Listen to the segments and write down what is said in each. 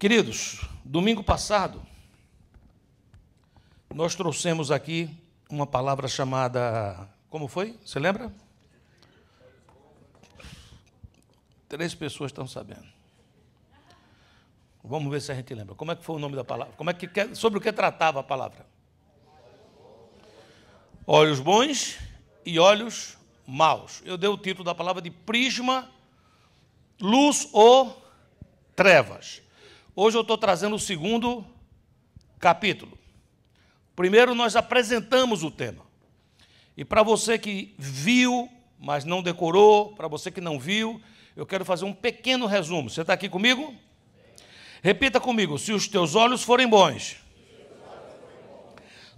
Queridos, domingo passado, nós trouxemos aqui uma palavra chamada. Como foi? Você lembra? Três pessoas estão sabendo. Vamos ver se a gente lembra. Como é que foi o nome da palavra? Como é que, sobre o que tratava a palavra? Olhos bons e olhos maus. Eu dei o título da palavra de prisma, luz ou trevas. Hoje eu estou trazendo o segundo capítulo. Primeiro, nós apresentamos o tema. E para você que viu, mas não decorou, para você que não viu, eu quero fazer um pequeno resumo. Você está aqui comigo? Repita comigo: se os teus olhos forem bons,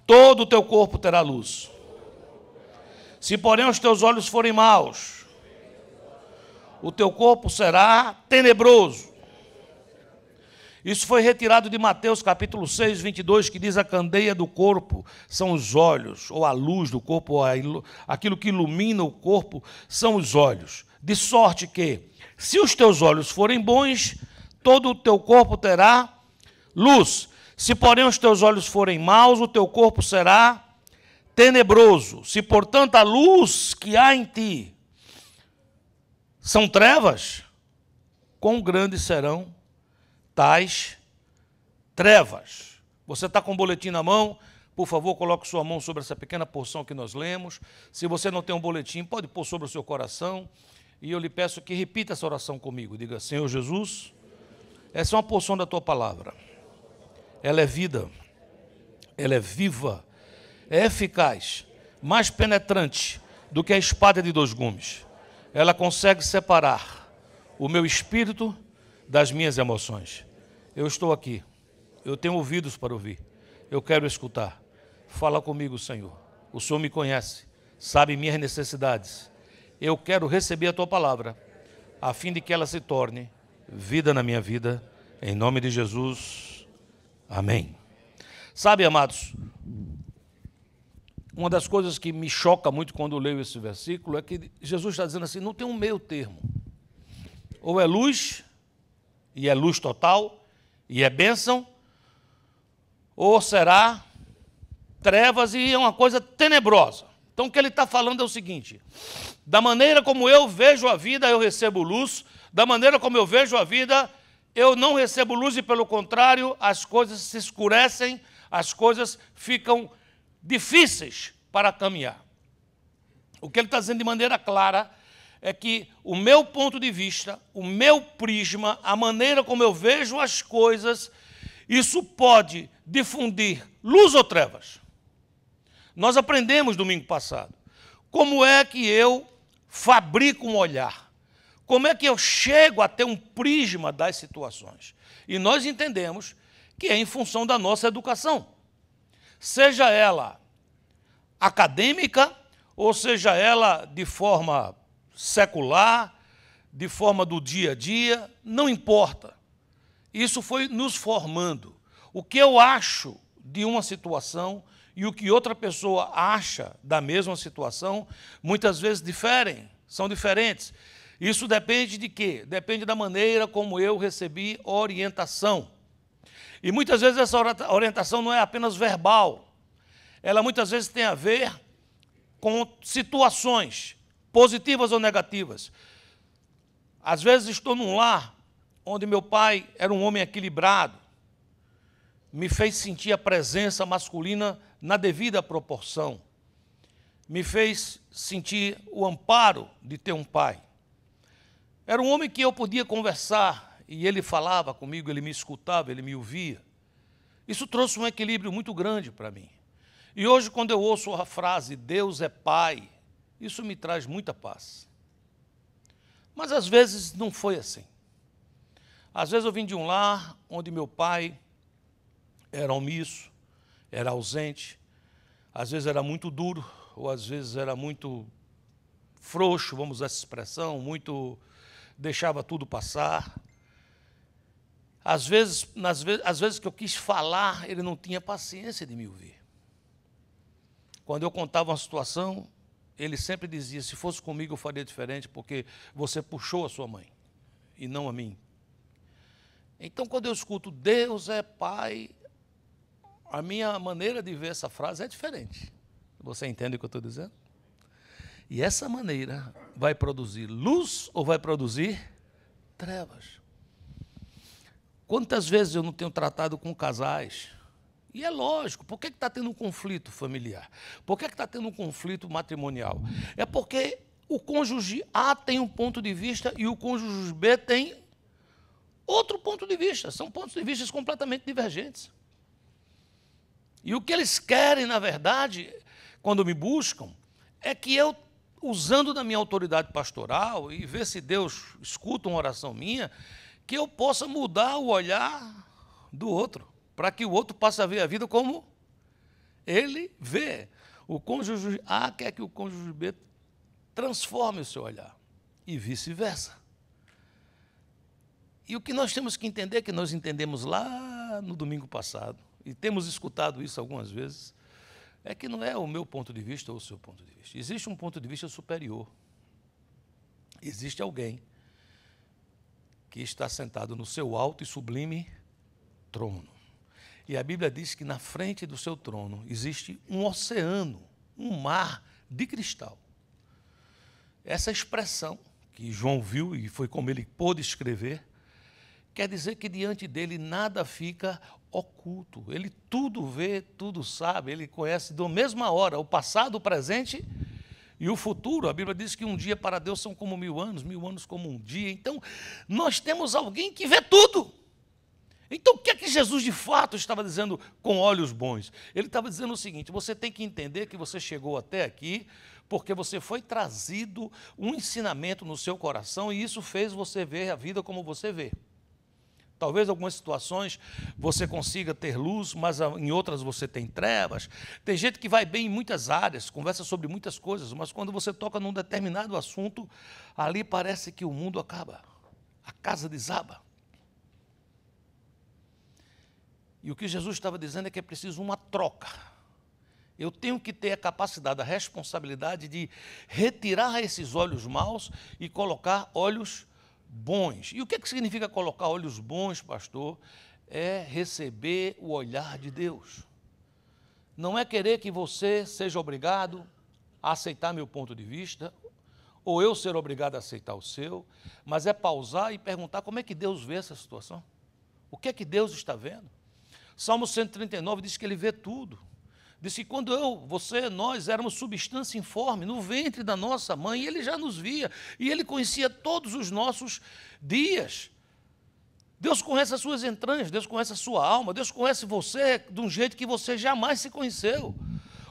todo o teu corpo terá luz. Se, porém, os teus olhos forem maus, o teu corpo será tenebroso. Isso foi retirado de Mateus capítulo 6, 22, que diz: a candeia do corpo são os olhos, ou a luz do corpo, ou aquilo que ilumina o corpo são os olhos. De sorte que, se os teus olhos forem bons, todo o teu corpo terá luz. Se, porém, os teus olhos forem maus, o teu corpo será tenebroso. Se, portanto, a luz que há em ti são trevas, quão grandes serão tais trevas. Você está com o boletim na mão? Por favor, coloque sua mão sobre essa pequena porção que nós lemos. Se você não tem um boletim, pode pôr sobre o seu coração. E eu lhe peço que repita essa oração comigo. Diga: Senhor Jesus, essa é uma porção da tua palavra. Ela é vida, ela é viva, é eficaz, mais penetrante do que a espada de dois gumes. Ela consegue separar o meu espírito das minhas emoções. Eu estou aqui. Eu tenho ouvidos para ouvir. Eu quero escutar. Fala comigo, Senhor. O Senhor me conhece, sabe minhas necessidades. Eu quero receber a tua palavra, a fim de que ela se torne vida na minha vida. Em nome de Jesus. Amém. Sabe, amados, uma das coisas que me choca muito quando leio esse versículo é que Jesus está dizendo assim: não tem um meio termo. Ou é luz, e é luz total e é bênção? Ou será trevas e é uma coisa tenebrosa? Então o que ele está falando é o seguinte: da maneira como eu vejo a vida, eu recebo luz, da maneira como eu vejo a vida, eu não recebo luz e, pelo contrário, as coisas se escurecem, as coisas ficam difíceis para caminhar. O que ele está dizendo de maneira clara é que o meu ponto de vista, o meu prisma, a maneira como eu vejo as coisas, isso pode difundir luz ou trevas. Nós aprendemos domingo passado como é que eu fabrico um olhar, como é que eu chego a ter um prisma das situações. E nós entendemos que é em função da nossa educação, seja ela acadêmica, ou seja ela de forma secular, de forma do dia a dia, não importa. Isso foi nos formando. O que eu acho de uma situação e o que outra pessoa acha da mesma situação muitas vezes diferem, são diferentes. Isso depende de quê? Depende da maneira como eu recebi orientação. E muitas vezes essa orientação não é apenas verbal. Ela muitas vezes tem a ver com situações positivas ou negativas. Às vezes estou num lar onde meu pai era um homem equilibrado, me fez sentir a presença masculina na devida proporção, me fez sentir o amparo de ter um pai. Era um homem que eu podia conversar e ele falava comigo, ele me escutava, ele me ouvia. Isso trouxe um equilíbrio muito grande para mim. E hoje, quando eu ouço a frase Deus é Pai, isso me traz muita paz. Mas às vezes não foi assim. Às vezes eu vim de um lar onde meu pai era omisso, era ausente, às vezes era muito duro, ou às vezes era muito frouxo, vamos usar essa expressão, muito deixava tudo passar. Às vezes, nas vezes, às vezes que eu quis falar, ele não tinha paciência de me ouvir. Quando eu contava uma situação, ele sempre dizia: se fosse comigo eu faria diferente, porque você puxou a sua mãe e não a mim. Então, quando eu escuto Deus é Pai, a minha maneira de ver essa frase é diferente. Você entende o que eu estou dizendo? E essa maneira vai produzir luz ou vai produzir trevas? Quantas vezes eu não tenho tratado com casais e é lógico, por que está tendo um conflito familiar? Por que está tendo um conflito matrimonial? É porque o cônjuge A tem um ponto de vista e o cônjuge B tem outro ponto de vista. São pontos de vista completamente divergentes. E o que eles querem, na verdade, quando me buscam, é que eu, usando da minha autoridade pastoral e ver se Deus escuta uma oração minha, que eu possa mudar o olhar do outro para que o outro passe a ver a vida como ele vê. O cônjuge A quer que o cônjuge B transforme o seu olhar e vice-versa. E o que nós temos que entender, que nós entendemos lá no domingo passado, e temos escutado isso algumas vezes, é que não é o meu ponto de vista ou o seu ponto de vista. Existe um ponto de vista superior. Existe alguém que está sentado no seu alto e sublime trono. E a Bíblia diz que na frente do seu trono existe um oceano, um mar de cristal. Essa expressão que João viu e foi como ele pôde escrever, quer dizer que diante dele nada fica oculto. Ele tudo vê, tudo sabe, ele conhece da mesma hora o passado, o presente e o futuro. A Bíblia diz que um dia para Deus são como mil anos, mil anos como um dia. Então, nós temos alguém que vê tudo. Então, o que é que Jesus de fato estava dizendo com olhos bons? Ele estava dizendo o seguinte: você tem que entender que você chegou até aqui porque você foi trazido um ensinamento no seu coração e isso fez você ver a vida como você vê. Talvez algumas situações você consiga ter luz, mas em outras você tem trevas. Tem gente que vai bem em muitas áreas, conversa sobre muitas coisas, mas quando você toca num determinado assunto, ali parece que o mundo acaba, a casa desaba. E o que Jesus estava dizendo é que é preciso uma troca. Eu tenho que ter a capacidade, a responsabilidade de retirar esses olhos maus e colocar olhos bons. E o que, é que significa colocar olhos bons, pastor? É receber o olhar de Deus. Não é querer que você seja obrigado a aceitar meu ponto de vista, ou eu ser obrigado a aceitar o seu, mas é pausar e perguntar como é que Deus vê essa situação. O que é que Deus está vendo? Salmo 139 diz que ele vê tudo. Diz que quando eu, você, nós éramos substância informe no ventre da nossa mãe, ele já nos via e ele conhecia todos os nossos dias. Deus conhece as suas entranhas, Deus conhece a sua alma, Deus conhece você de um jeito que você jamais se conheceu.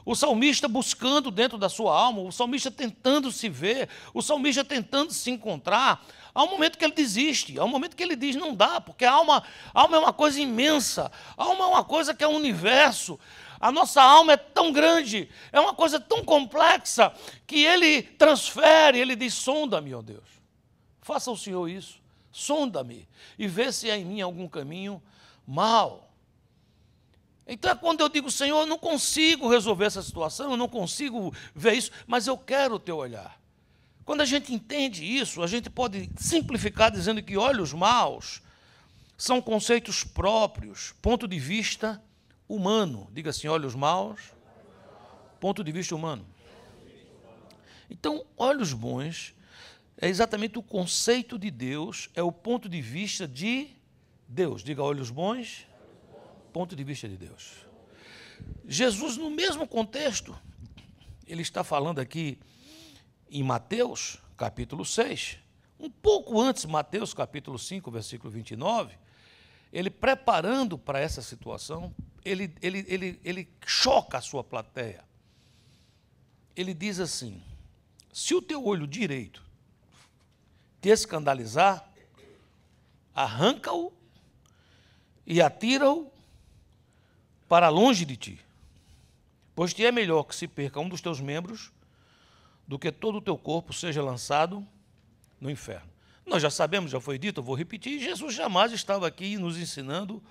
O salmista buscando dentro da sua alma, o salmista tentando se ver, o salmista tentando se encontrar. Há um momento que ele desiste, há um momento que ele diz: não dá, porque a alma, a alma é uma coisa imensa, a alma é uma coisa que é o um universo. A nossa alma é tão grande, é uma coisa tão complexa, que ele transfere, ele diz: sonda-me, ó oh Deus. Faça o Senhor isso, sonda-me e vê se há em mim algum caminho mal. Então é quando eu digo, Senhor, eu não consigo resolver essa situação, eu não consigo ver isso, mas eu quero o teu olhar. Quando a gente entende isso, a gente pode simplificar dizendo que olhos maus são conceitos próprios, ponto de vista humano. Diga assim, olhos maus, ponto de vista humano. Então, olhos bons é exatamente o conceito de Deus, é o ponto de vista de Deus. Diga olhos bons, ponto de vista de Deus. Jesus, no mesmo contexto, ele está falando aqui em Mateus, capítulo 6, um pouco antes, Mateus, capítulo 5, versículo 29, ele preparando para essa situação, ele, ele, ele, ele choca a sua plateia. Ele diz assim: se o teu olho direito te escandalizar, arranca-o e atira-o para longe de ti. Pois te é melhor que se perca um dos teus membros do que todo o teu corpo seja lançado no inferno. Nós já sabemos, já foi dito, eu vou repetir, Jesus jamais estava aqui nos ensinando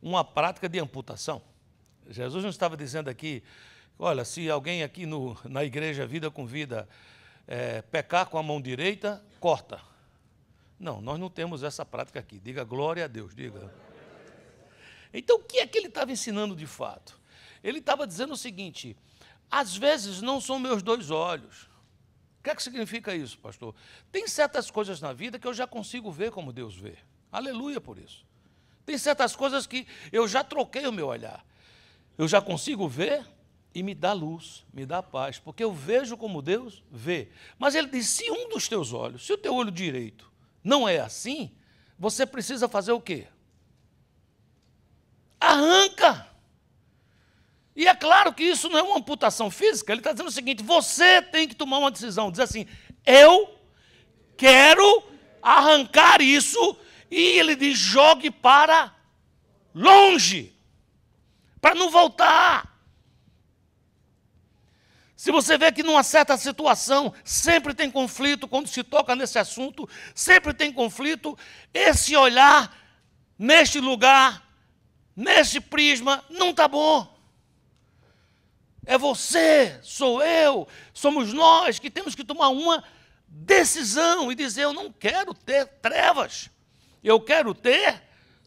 uma prática de amputação. Jesus não estava dizendo aqui, olha, se alguém aqui no, na igreja Vida com Vida é, pecar com a mão direita, corta. Não, nós não temos essa prática aqui. Diga glória a Deus, diga. Então, o que é que ele estava ensinando de fato? Ele estava dizendo o seguinte: às vezes não são meus dois olhos. O que é que significa isso, pastor? Tem certas coisas na vida que eu já consigo ver como Deus vê. Aleluia por isso. Tem certas coisas que eu já troquei o meu olhar. Eu já consigo ver e me dá luz, me dá paz, porque eu vejo como Deus vê. Mas ele diz: se um dos teus olhos, se o teu olho direito não é assim, você precisa fazer o quê? arranca. E é claro que isso não é uma amputação física, ele está dizendo o seguinte: você tem que tomar uma decisão, Diz assim, eu quero arrancar isso, e ele diz: jogue para longe, para não voltar. Se você vê que numa certa situação sempre tem conflito, quando se toca nesse assunto, sempre tem conflito, esse olhar neste lugar nesse prisma não está bom. É você, sou eu, somos nós que temos que tomar uma decisão e dizer: eu não quero ter trevas, eu quero ter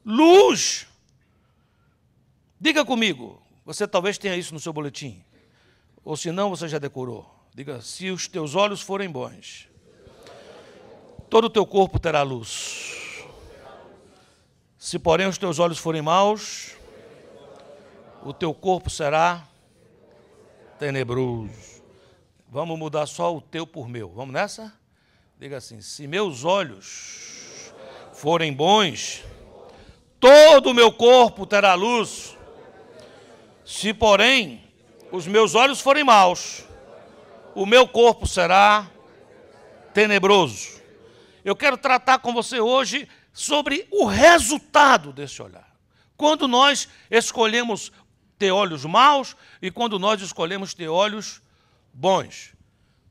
luz. Diga comigo, você talvez tenha isso no seu boletim, ou se não, você já decorou. Diga: se os teus olhos forem bons, todo o teu corpo terá luz. Se, porém, os teus olhos forem maus, o teu corpo será tenebroso. Vamos mudar só o teu por meu. Vamos nessa? Diga assim: se meus olhos forem bons, todo o meu corpo terá luz. Se, porém, os meus olhos forem maus, o meu corpo será tenebroso. Eu quero tratar com você hoje sobre o resultado desse olhar. Quando nós escolhemos ter olhos maus e quando nós escolhemos ter olhos bons.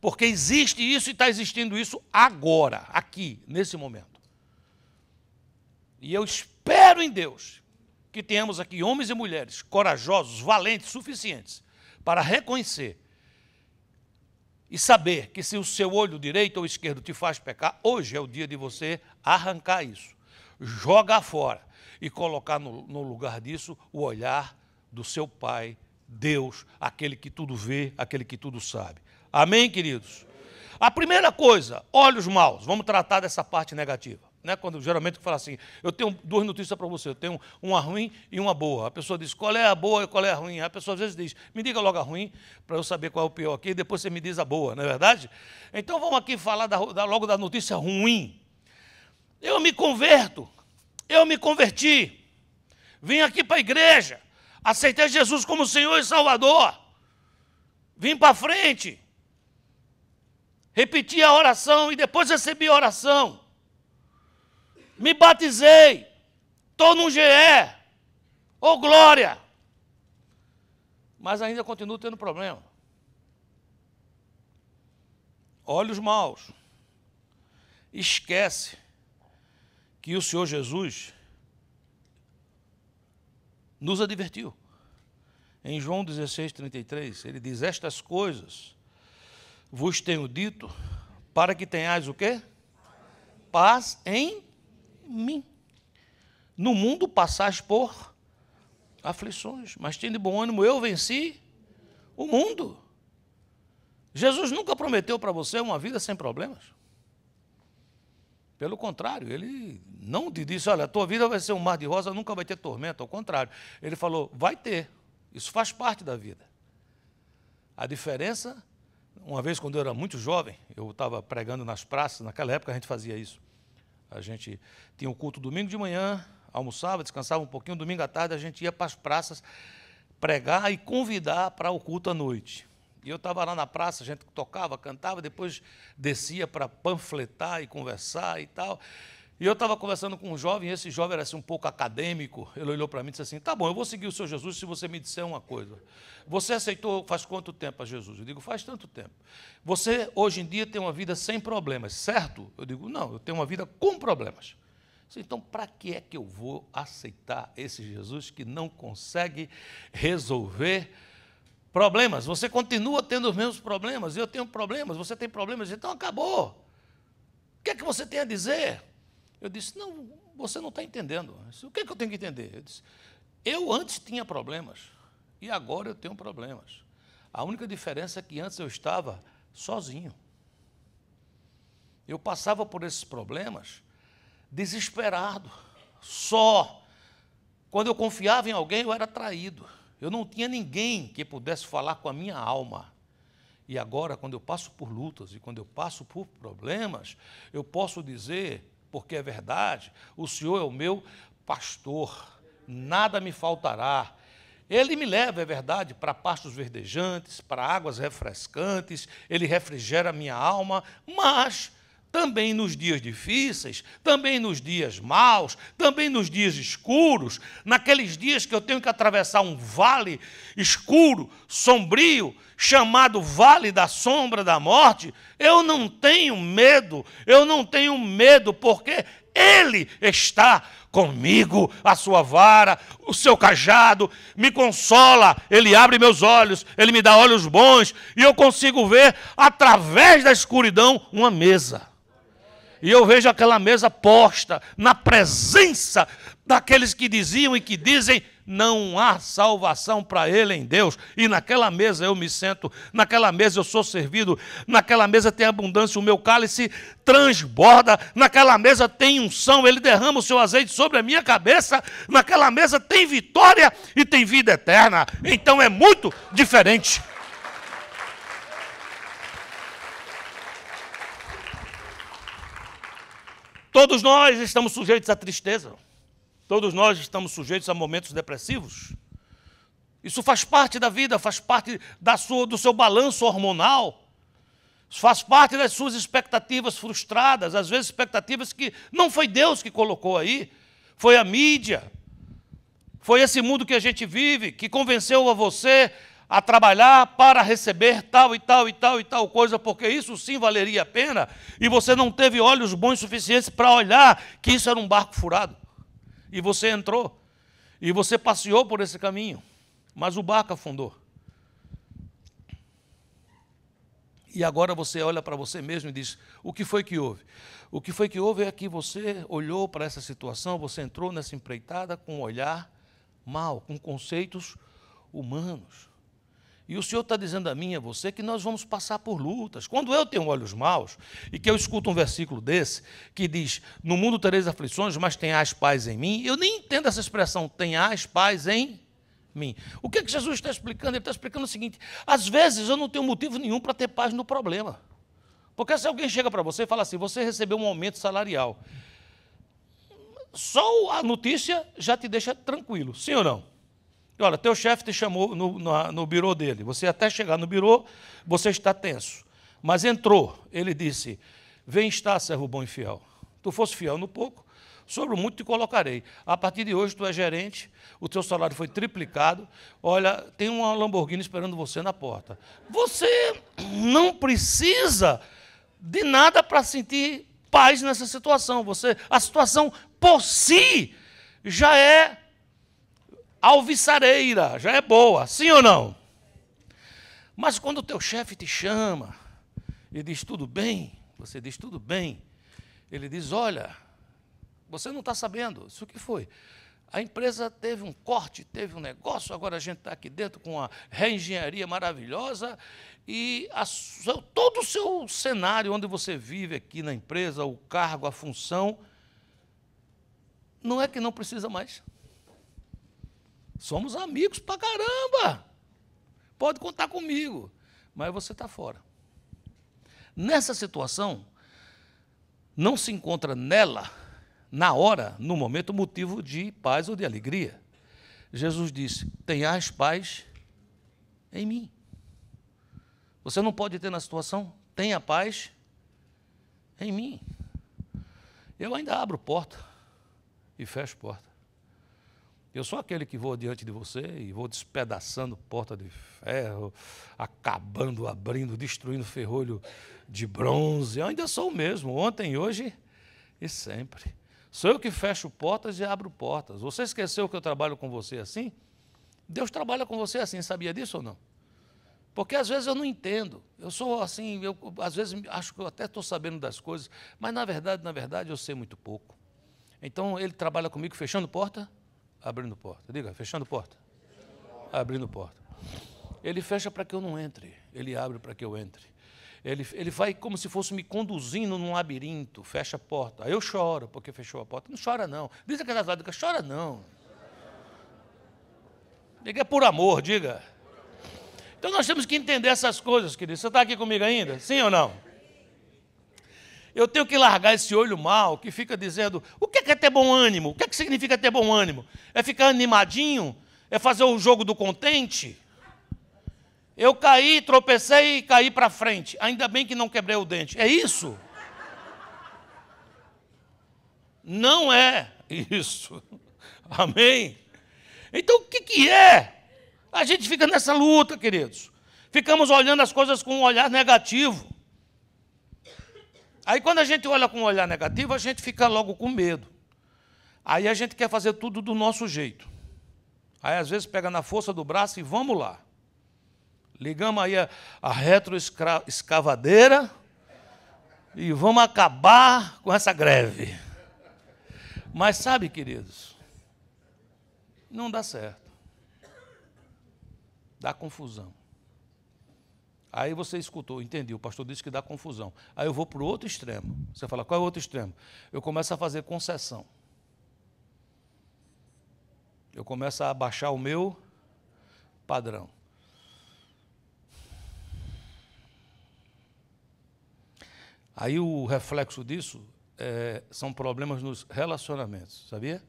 Porque existe isso e está existindo isso agora, aqui, nesse momento. E eu espero em Deus que tenhamos aqui homens e mulheres corajosos, valentes, suficientes para reconhecer e saber que se o seu olho direito ou esquerdo te faz pecar, hoje é o dia de você arrancar isso jogar fora e colocar no, no lugar disso o olhar do seu Pai, Deus, aquele que tudo vê, aquele que tudo sabe. Amém, queridos? A primeira coisa, olhos maus. Vamos tratar dessa parte negativa. Né? Quando geralmente fala assim, eu tenho duas notícias para você, eu tenho uma ruim e uma boa. A pessoa diz qual é a boa e qual é a ruim. A pessoa às vezes diz, me diga logo a ruim para eu saber qual é o pior aqui, e depois você me diz a boa, não é verdade? Então vamos aqui falar da, da, logo da notícia ruim. Eu me converto, eu me converti, vim aqui para a igreja, aceitei Jesus como Senhor e Salvador, vim para frente, repeti a oração e depois recebi a oração, me batizei, estou num GE, ô oh, glória! Mas ainda continuo tendo problema. Olhos maus. Esquece que o Senhor Jesus nos advertiu. Em João 16, 33, ele diz: Estas coisas vos tenho dito, para que tenhais o quê? Paz em mim. No mundo passais por aflições, mas tendo bom ânimo, eu venci o mundo. Jesus nunca prometeu para você uma vida sem problemas. Pelo contrário, ele não te disse, olha, a tua vida vai ser um mar de rosa, nunca vai ter tormento. Ao contrário, ele falou, vai ter. Isso faz parte da vida. A diferença, uma vez quando eu era muito jovem, eu estava pregando nas praças, naquela época a gente fazia isso. A gente tinha o um culto domingo de manhã, almoçava, descansava um pouquinho, domingo à tarde a gente ia para as praças pregar e convidar para o culto à noite. E eu estava lá na praça, a gente tocava, cantava, depois descia para panfletar e conversar e tal. E eu estava conversando com um jovem, esse jovem era assim, um pouco acadêmico. Ele olhou para mim e disse assim: Tá bom, eu vou seguir o seu Jesus se você me disser uma coisa. Você aceitou faz quanto tempo a Jesus? Eu digo: Faz tanto tempo. Você hoje em dia tem uma vida sem problemas, certo? Eu digo: Não, eu tenho uma vida com problemas. Disse, então, para que é que eu vou aceitar esse Jesus que não consegue resolver problemas? Problemas, você continua tendo os mesmos problemas, eu tenho problemas, você tem problemas, então acabou. O que é que você tem a dizer? Eu disse, não, você não está entendendo. Disse, o que é que eu tenho que entender? Eu disse, eu antes tinha problemas e agora eu tenho problemas. A única diferença é que antes eu estava sozinho. Eu passava por esses problemas desesperado, só. Quando eu confiava em alguém, eu era traído. Eu não tinha ninguém que pudesse falar com a minha alma. E agora, quando eu passo por lutas e quando eu passo por problemas, eu posso dizer, porque é verdade, o Senhor é o meu pastor, nada me faltará. Ele me leva, é verdade, para pastos verdejantes, para águas refrescantes, ele refrigera minha alma, mas também nos dias difíceis, também nos dias maus, também nos dias escuros, naqueles dias que eu tenho que atravessar um vale escuro, sombrio, chamado Vale da Sombra da Morte, eu não tenho medo, eu não tenho medo, porque Ele está comigo, a sua vara, o seu cajado, me consola, ele abre meus olhos, ele me dá olhos bons, e eu consigo ver através da escuridão uma mesa. E eu vejo aquela mesa posta na presença daqueles que diziam e que dizem: não há salvação para ele em Deus. E naquela mesa eu me sento, naquela mesa eu sou servido, naquela mesa tem abundância, o meu cálice transborda, naquela mesa tem unção, ele derrama o seu azeite sobre a minha cabeça, naquela mesa tem vitória e tem vida eterna. Então é muito diferente. Todos nós estamos sujeitos à tristeza. Todos nós estamos sujeitos a momentos depressivos. Isso faz parte da vida, faz parte da sua, do seu balanço hormonal. Isso faz parte das suas expectativas frustradas, às vezes expectativas que não foi Deus que colocou aí, foi a mídia, foi esse mundo que a gente vive que convenceu a você a trabalhar para receber tal e tal e tal e tal coisa, porque isso sim valeria a pena, e você não teve olhos bons suficientes para olhar que isso era um barco furado. E você entrou, e você passeou por esse caminho, mas o barco afundou. E agora você olha para você mesmo e diz: o que foi que houve? O que foi que houve é que você olhou para essa situação, você entrou nessa empreitada com um olhar mal, com conceitos humanos. E o Senhor está dizendo a mim e a você que nós vamos passar por lutas. Quando eu tenho olhos maus e que eu escuto um versículo desse que diz: No mundo tereis aflições, mas tenhais paz em mim. Eu nem entendo essa expressão, tenhais paz em mim. O que, é que Jesus está explicando? Ele está explicando o seguinte: às vezes eu não tenho motivo nenhum para ter paz no problema. Porque se alguém chega para você e fala assim: Você recebeu um aumento salarial. Só a notícia já te deixa tranquilo, sim ou não? Olha, teu chefe te chamou no, no, no birô dele. Você até chegar no birô, você está tenso. Mas entrou, ele disse: Vem estar, servo bom e fiel. Tu fosse fiel no pouco, sobre o muito te colocarei. A partir de hoje tu é gerente, o teu salário foi triplicado. Olha, tem uma Lamborghini esperando você na porta. Você não precisa de nada para sentir paz nessa situação. Você, a situação por si já é alviçareira, já é boa, sim ou não? Mas quando o teu chefe te chama e diz tudo bem, você diz tudo bem, ele diz: olha, você não está sabendo, isso que foi. A empresa teve um corte, teve um negócio, agora a gente está aqui dentro com uma reengenharia maravilhosa e a, todo o seu cenário onde você vive aqui na empresa, o cargo, a função, não é que não precisa mais. Somos amigos pra caramba. Pode contar comigo. Mas você está fora. Nessa situação, não se encontra nela, na hora, no momento, motivo de paz ou de alegria. Jesus disse: Tenhas paz em mim. Você não pode ter na situação, tenha paz em mim. Eu ainda abro porta e fecho porta. Eu sou aquele que vou diante de você e vou despedaçando porta de ferro, acabando, abrindo, destruindo ferrolho de bronze. Eu ainda sou o mesmo, ontem, hoje e sempre. Sou eu que fecho portas e abro portas. Você esqueceu que eu trabalho com você assim? Deus trabalha com você assim, sabia disso ou não? Porque às vezes eu não entendo. Eu sou assim, eu, às vezes acho que eu até estou sabendo das coisas, mas na verdade, na verdade, eu sei muito pouco. Então ele trabalha comigo fechando porta Abrindo porta. Diga, fechando porta. Abrindo porta. Ele fecha para que eu não entre, ele abre para que eu entre. Ele, ele vai como se fosse me conduzindo num labirinto, fecha a porta. Aí eu choro porque fechou a porta. Não chora, não. Diz aquelas lágrimas, chora não. Diga é por amor, diga. Então nós temos que entender essas coisas, querido. Você está aqui comigo ainda? Sim ou não? Eu tenho que largar esse olho mal que fica dizendo: o é que é ter bom ânimo? O que, é que significa ter bom ânimo? É ficar animadinho? É fazer o jogo do contente? Eu caí, tropecei e caí para frente. Ainda bem que não quebrei o dente. É isso? Não é isso. Amém? Então o que, que é? A gente fica nessa luta, queridos. Ficamos olhando as coisas com um olhar negativo. Aí quando a gente olha com um olhar negativo, a gente fica logo com medo. Aí a gente quer fazer tudo do nosso jeito. Aí às vezes pega na força do braço e vamos lá. Ligamos aí a, a retroescavadeira e vamos acabar com essa greve. Mas sabe, queridos, não dá certo. Dá confusão. Aí você escutou, entendi, o pastor disse que dá confusão. Aí eu vou para o outro extremo. Você fala, qual é o outro extremo? Eu começo a fazer concessão. Eu começo a abaixar o meu padrão. Aí o reflexo disso é, são problemas nos relacionamentos, sabia?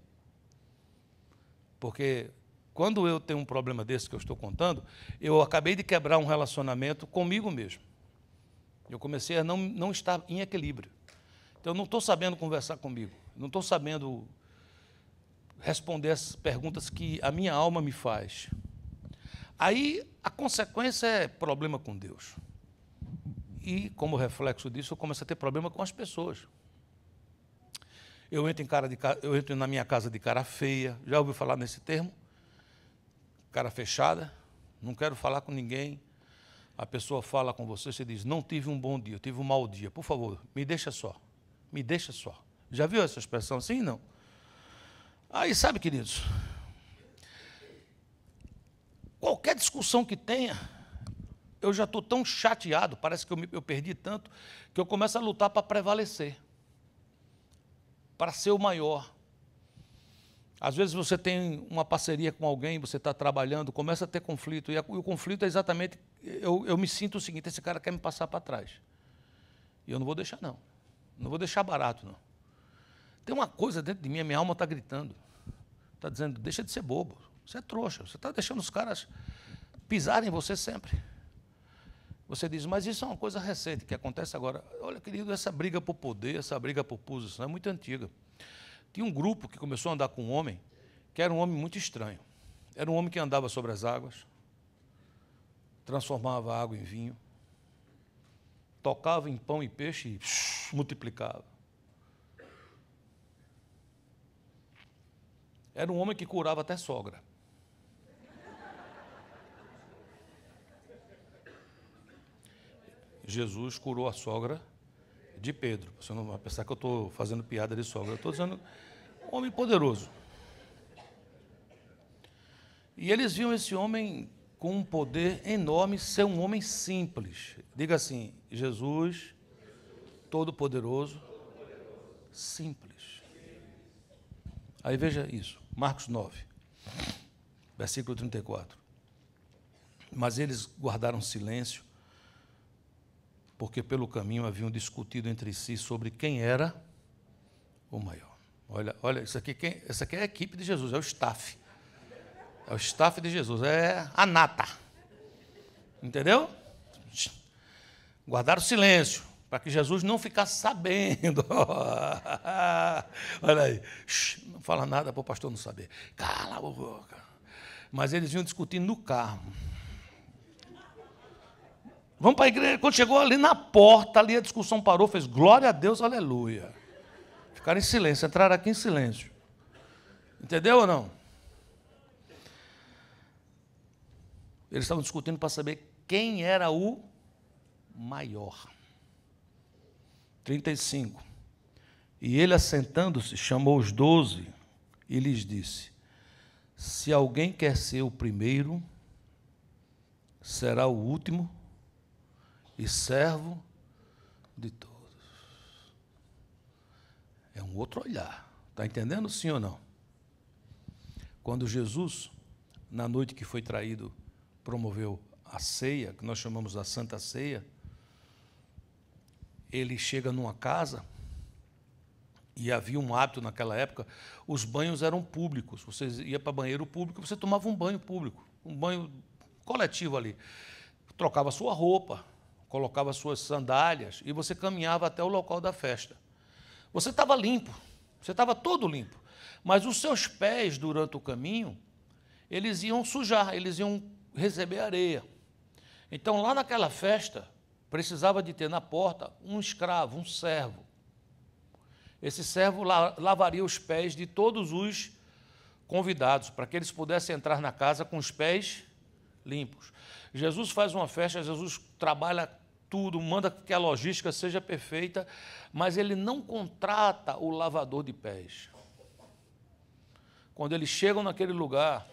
Porque quando eu tenho um problema desse que eu estou contando, eu acabei de quebrar um relacionamento comigo mesmo. Eu comecei a não, não estar em equilíbrio. Então, eu não estou sabendo conversar comigo, não estou sabendo responder as perguntas que a minha alma me faz. Aí, a consequência é problema com Deus. E, como reflexo disso, eu começo a ter problema com as pessoas. Eu entro, em cara de, eu entro na minha casa de cara feia, já ouviu falar nesse termo? cara fechada, não quero falar com ninguém. A pessoa fala com você, você diz: Não tive um bom dia, eu tive um mau dia. Por favor, me deixa só. Me deixa só. Já viu essa expressão assim? Não. Aí, sabe, queridos, qualquer discussão que tenha, eu já estou tão chateado, parece que eu, me, eu perdi tanto, que eu começo a lutar para prevalecer, para ser o maior, às vezes você tem uma parceria com alguém, você está trabalhando, começa a ter conflito. E, o conflito é exatamente. Eu, eu, me sinto o seguinte: esse cara quer me passar para trás. E eu não vou deixar, não. Não vou deixar barato, não. Tem uma coisa dentro de mim, a minha alma está gritando. Está dizendo: deixa de ser bobo. Você é trouxa. Você está deixando os caras pisarem em você sempre. Você diz, mas isso é uma coisa recente que acontece agora. Olha, querido, essa briga por poder, essa briga por posição é muito antiga. Tinha um grupo que começou a andar com um homem, que era um homem muito estranho. Era um homem que andava sobre as águas, transformava a água em vinho, tocava em pão e peixe e psh, multiplicava. Era um homem que curava até sogra. Jesus curou a sogra de Pedro. Você não vai pensar que eu estou fazendo piada de sogra. Eu estou dizendo um homem poderoso. E eles viam esse homem com um poder enorme ser um homem simples. Diga assim: Jesus, todo-poderoso, simples. Aí veja isso, Marcos 9, versículo 34. Mas eles guardaram silêncio porque pelo caminho haviam discutido entre si sobre quem era o maior. Olha, olha, isso aqui, quem, isso aqui é a equipe de Jesus, é o staff. É o staff de Jesus, é a nata. Entendeu? Guardaram silêncio, para que Jesus não ficasse sabendo. olha aí, não fala nada para o pastor não saber. Cala a boca. Mas eles vinham discutindo no carro. Vamos para a igreja. Quando chegou ali na porta, ali a discussão parou, fez glória a Deus, aleluia. Ficaram em silêncio, entraram aqui em silêncio. Entendeu ou não? Eles estavam discutindo para saber quem era o maior. 35. E ele, assentando-se, chamou os doze e lhes disse: Se alguém quer ser o primeiro, será o último e servo de todos. É um outro olhar. Está entendendo, sim ou não? Quando Jesus, na noite que foi traído, promoveu a ceia, que nós chamamos a Santa Ceia, ele chega numa casa e havia um hábito naquela época, os banhos eram públicos. Você ia para banheiro público, você tomava um banho público, um banho coletivo ali. Trocava sua roupa, colocava suas sandálias e você caminhava até o local da festa. Você estava limpo, você estava todo limpo, mas os seus pés durante o caminho, eles iam sujar, eles iam receber areia. Então, lá naquela festa, precisava de ter na porta um escravo, um servo. Esse servo lavaria os pés de todos os convidados, para que eles pudessem entrar na casa com os pés limpos. Jesus faz uma festa, Jesus trabalha tudo, manda que a logística seja perfeita, mas ele não contrata o lavador de pés. Quando eles chegam naquele lugar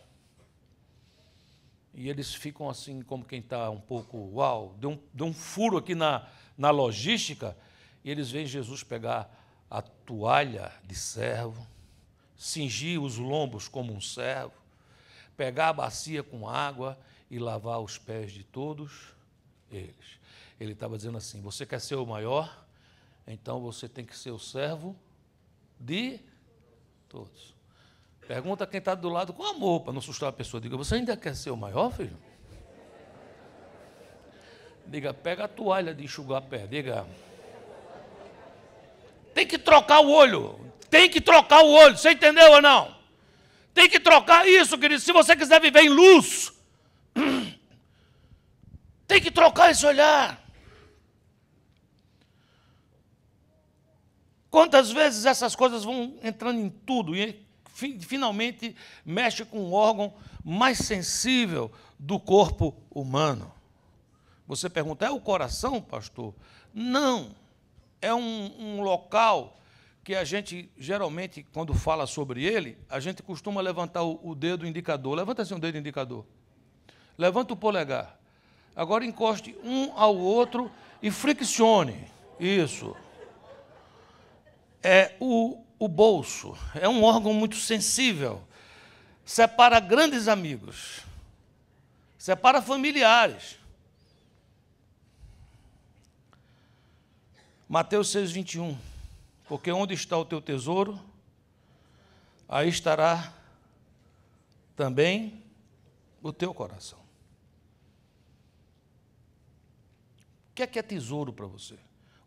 e eles ficam assim, como quem está um pouco, uau, deu um, deu um furo aqui na, na logística, e eles veem Jesus pegar a toalha de servo, cingir os lombos como um servo, pegar a bacia com água e lavar os pés de todos eles. Ele estava dizendo assim: você quer ser o maior? Então você tem que ser o servo de todos. Pergunta quem está do lado com amor, para não assustar a pessoa. Diga, você ainda quer ser o maior, filho? Diga, pega a toalha de enxugar a pé. Diga, tem que trocar o olho. Tem que trocar o olho. Você entendeu ou não? Tem que trocar isso, querido. Se você quiser viver em luz, tem que trocar esse olhar. Quantas vezes essas coisas vão entrando em tudo e finalmente mexe com um órgão mais sensível do corpo humano? Você pergunta, é o coração, pastor? Não. É um, um local que a gente geralmente, quando fala sobre ele, a gente costuma levantar o, o dedo indicador. Levanta assim o um dedo indicador. Levanta o polegar. Agora encoste um ao outro e friccione. Isso é, o, o bolso é um órgão muito sensível. Separa grandes amigos, separa familiares. Mateus 6, 21. Porque onde está o teu tesouro, aí estará também o teu coração. O que é que é tesouro para você?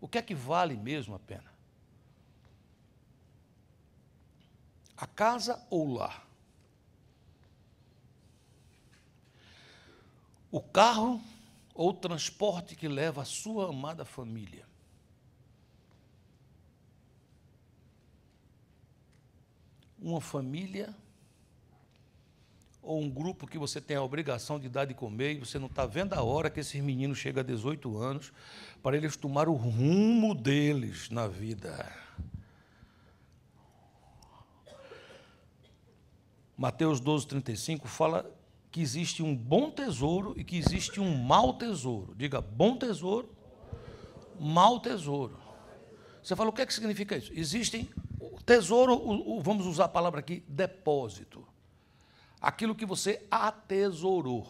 O que é que vale mesmo a pena? a casa ou o lar? O carro ou o transporte que leva a sua amada família? Uma família ou um grupo que você tem a obrigação de dar de comer e você não está vendo a hora que esses meninos chegam a 18 anos para eles tomar o rumo deles na vida? Mateus 12, 35 fala que existe um bom tesouro e que existe um mau tesouro. Diga bom tesouro, mau tesouro. Você fala o que, é que significa isso? Existem tesouro, vamos usar a palavra aqui, depósito. Aquilo que você atesourou.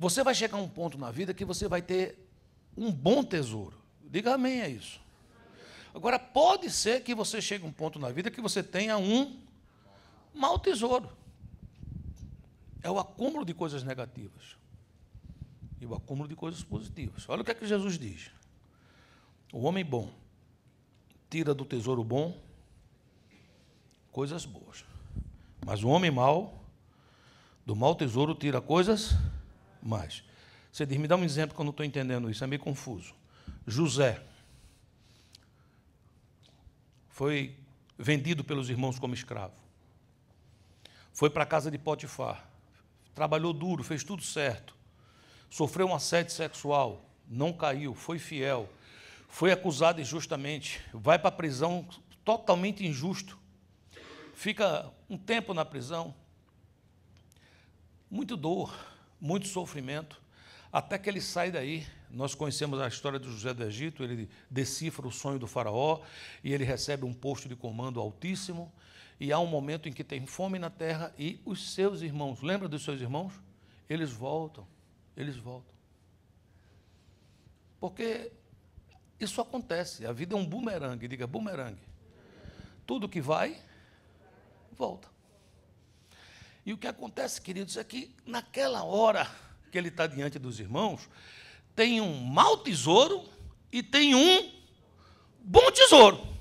Você vai chegar a um ponto na vida que você vai ter um bom tesouro. Diga amém a isso. Agora, pode ser que você chegue a um ponto na vida que você tenha um mau tesouro. É o acúmulo de coisas negativas e o acúmulo de coisas positivas. Olha o que é que Jesus diz. O homem bom tira do tesouro bom coisas boas. Mas o homem mau, do mau tesouro, tira coisas mais. Você diz, me dá um exemplo que eu não estou entendendo isso, é meio confuso. José foi vendido pelos irmãos como escravo. Foi para a casa de Potifar trabalhou duro, fez tudo certo, sofreu um assédio sexual, não caiu, foi fiel, foi acusado injustamente, vai para a prisão totalmente injusto, fica um tempo na prisão, muito dor, muito sofrimento, até que ele sai daí. Nós conhecemos a história de José do Egito, ele decifra o sonho do faraó e ele recebe um posto de comando altíssimo e há um momento em que tem fome na terra e os seus irmãos, lembra dos seus irmãos? Eles voltam, eles voltam. Porque isso acontece, a vida é um bumerangue, diga bumerangue. Tudo que vai, volta. E o que acontece, queridos, é que naquela hora que ele está diante dos irmãos, tem um mau tesouro e tem um bom tesouro.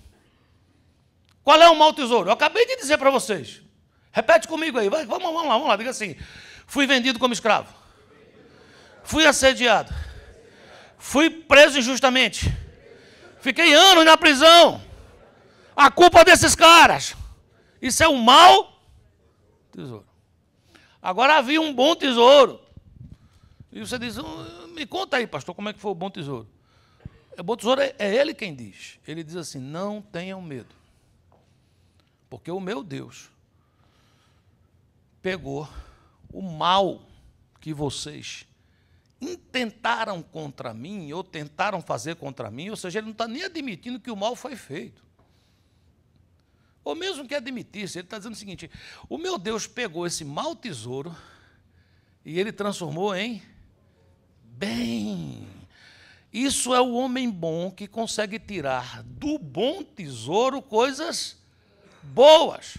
Qual é o mau tesouro? Eu acabei de dizer para vocês. Repete comigo aí. Vai, vamos, vamos lá, vamos lá. Diga assim: fui vendido como escravo. Fui assediado. Fui preso injustamente. Fiquei anos na prisão. A culpa desses caras. Isso é um mau tesouro. Agora havia um bom tesouro. E você diz: hum, me conta aí, pastor, como é que foi o bom tesouro? O é, bom tesouro é, é ele quem diz. Ele diz assim: não tenham medo. Porque o meu Deus pegou o mal que vocês intentaram contra mim, ou tentaram fazer contra mim, ou seja, ele não está nem admitindo que o mal foi feito. Ou mesmo que admitisse, ele está dizendo o seguinte: o meu Deus pegou esse mau tesouro e ele transformou em bem. Isso é o homem bom que consegue tirar do bom tesouro coisas boas.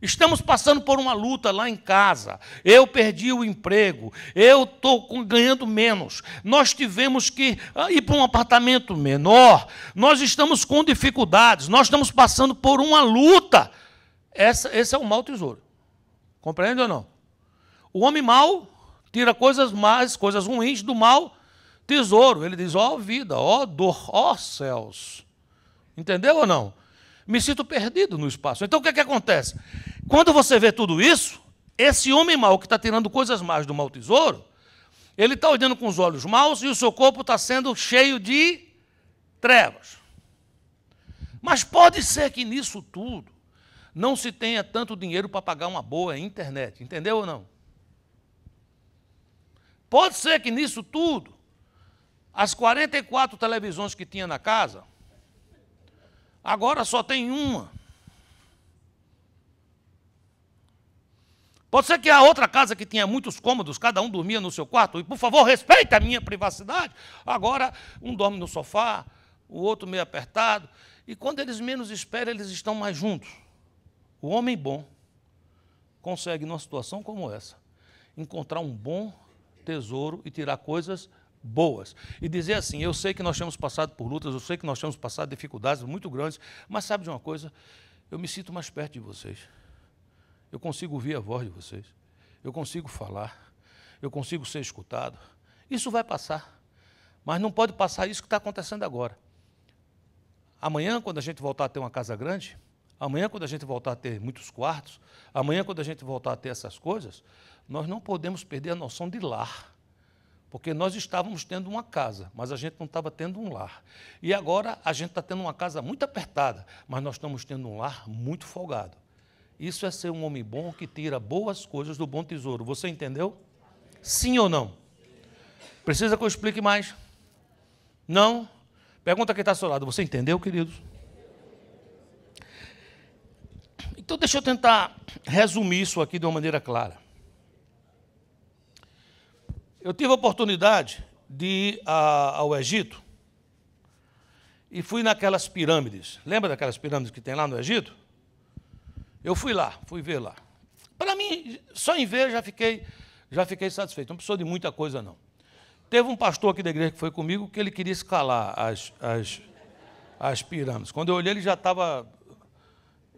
Estamos passando por uma luta lá em casa. Eu perdi o emprego. Eu estou ganhando menos. Nós tivemos que ah, ir para um apartamento menor. Nós estamos com dificuldades. Nós estamos passando por uma luta. Essa, esse é o mau tesouro. Compreende ou não? O homem mau tira coisas más, coisas ruins do mal tesouro. Ele diz: ó oh, vida, ó oh, dor, ó oh, céus. Entendeu ou não? me sinto perdido no espaço. Então o que, é que acontece? Quando você vê tudo isso, esse homem mau que está tirando coisas más do mau tesouro, ele está olhando com os olhos maus e o seu corpo está sendo cheio de trevas. Mas pode ser que nisso tudo não se tenha tanto dinheiro para pagar uma boa internet, entendeu ou não? Pode ser que nisso tudo, as 44 televisões que tinha na casa, Agora só tem uma. Pode ser que a outra casa que tinha muitos cômodos, cada um dormia no seu quarto, e por favor, respeite a minha privacidade. Agora, um dorme no sofá, o outro meio apertado. E quando eles menos esperam, eles estão mais juntos. O homem bom consegue, numa situação como essa, encontrar um bom tesouro e tirar coisas boas. E dizer assim: eu sei que nós temos passado por lutas, eu sei que nós temos passado dificuldades muito grandes, mas sabe de uma coisa? Eu me sinto mais perto de vocês. Eu consigo ouvir a voz de vocês. Eu consigo falar. Eu consigo ser escutado. Isso vai passar. Mas não pode passar isso que está acontecendo agora. Amanhã, quando a gente voltar a ter uma casa grande, amanhã, quando a gente voltar a ter muitos quartos, amanhã, quando a gente voltar a ter essas coisas, nós não podemos perder a noção de lar. Porque nós estávamos tendo uma casa, mas a gente não estava tendo um lar. E agora a gente está tendo uma casa muito apertada, mas nós estamos tendo um lar muito folgado. Isso é ser um homem bom que tira boas coisas do bom tesouro. Você entendeu? Sim ou não? Precisa que eu explique mais? Não? Pergunta quem está ao seu lado. Você entendeu, queridos? Então, deixa eu tentar resumir isso aqui de uma maneira clara. Eu tive a oportunidade de ir a, ao Egito e fui naquelas pirâmides. Lembra daquelas pirâmides que tem lá no Egito? Eu fui lá, fui ver lá. Para mim, só em ver já fiquei, já fiquei satisfeito. Não precisou de muita coisa, não. Teve um pastor aqui da igreja que foi comigo que ele queria escalar as, as, as pirâmides. Quando eu olhei, ele já estava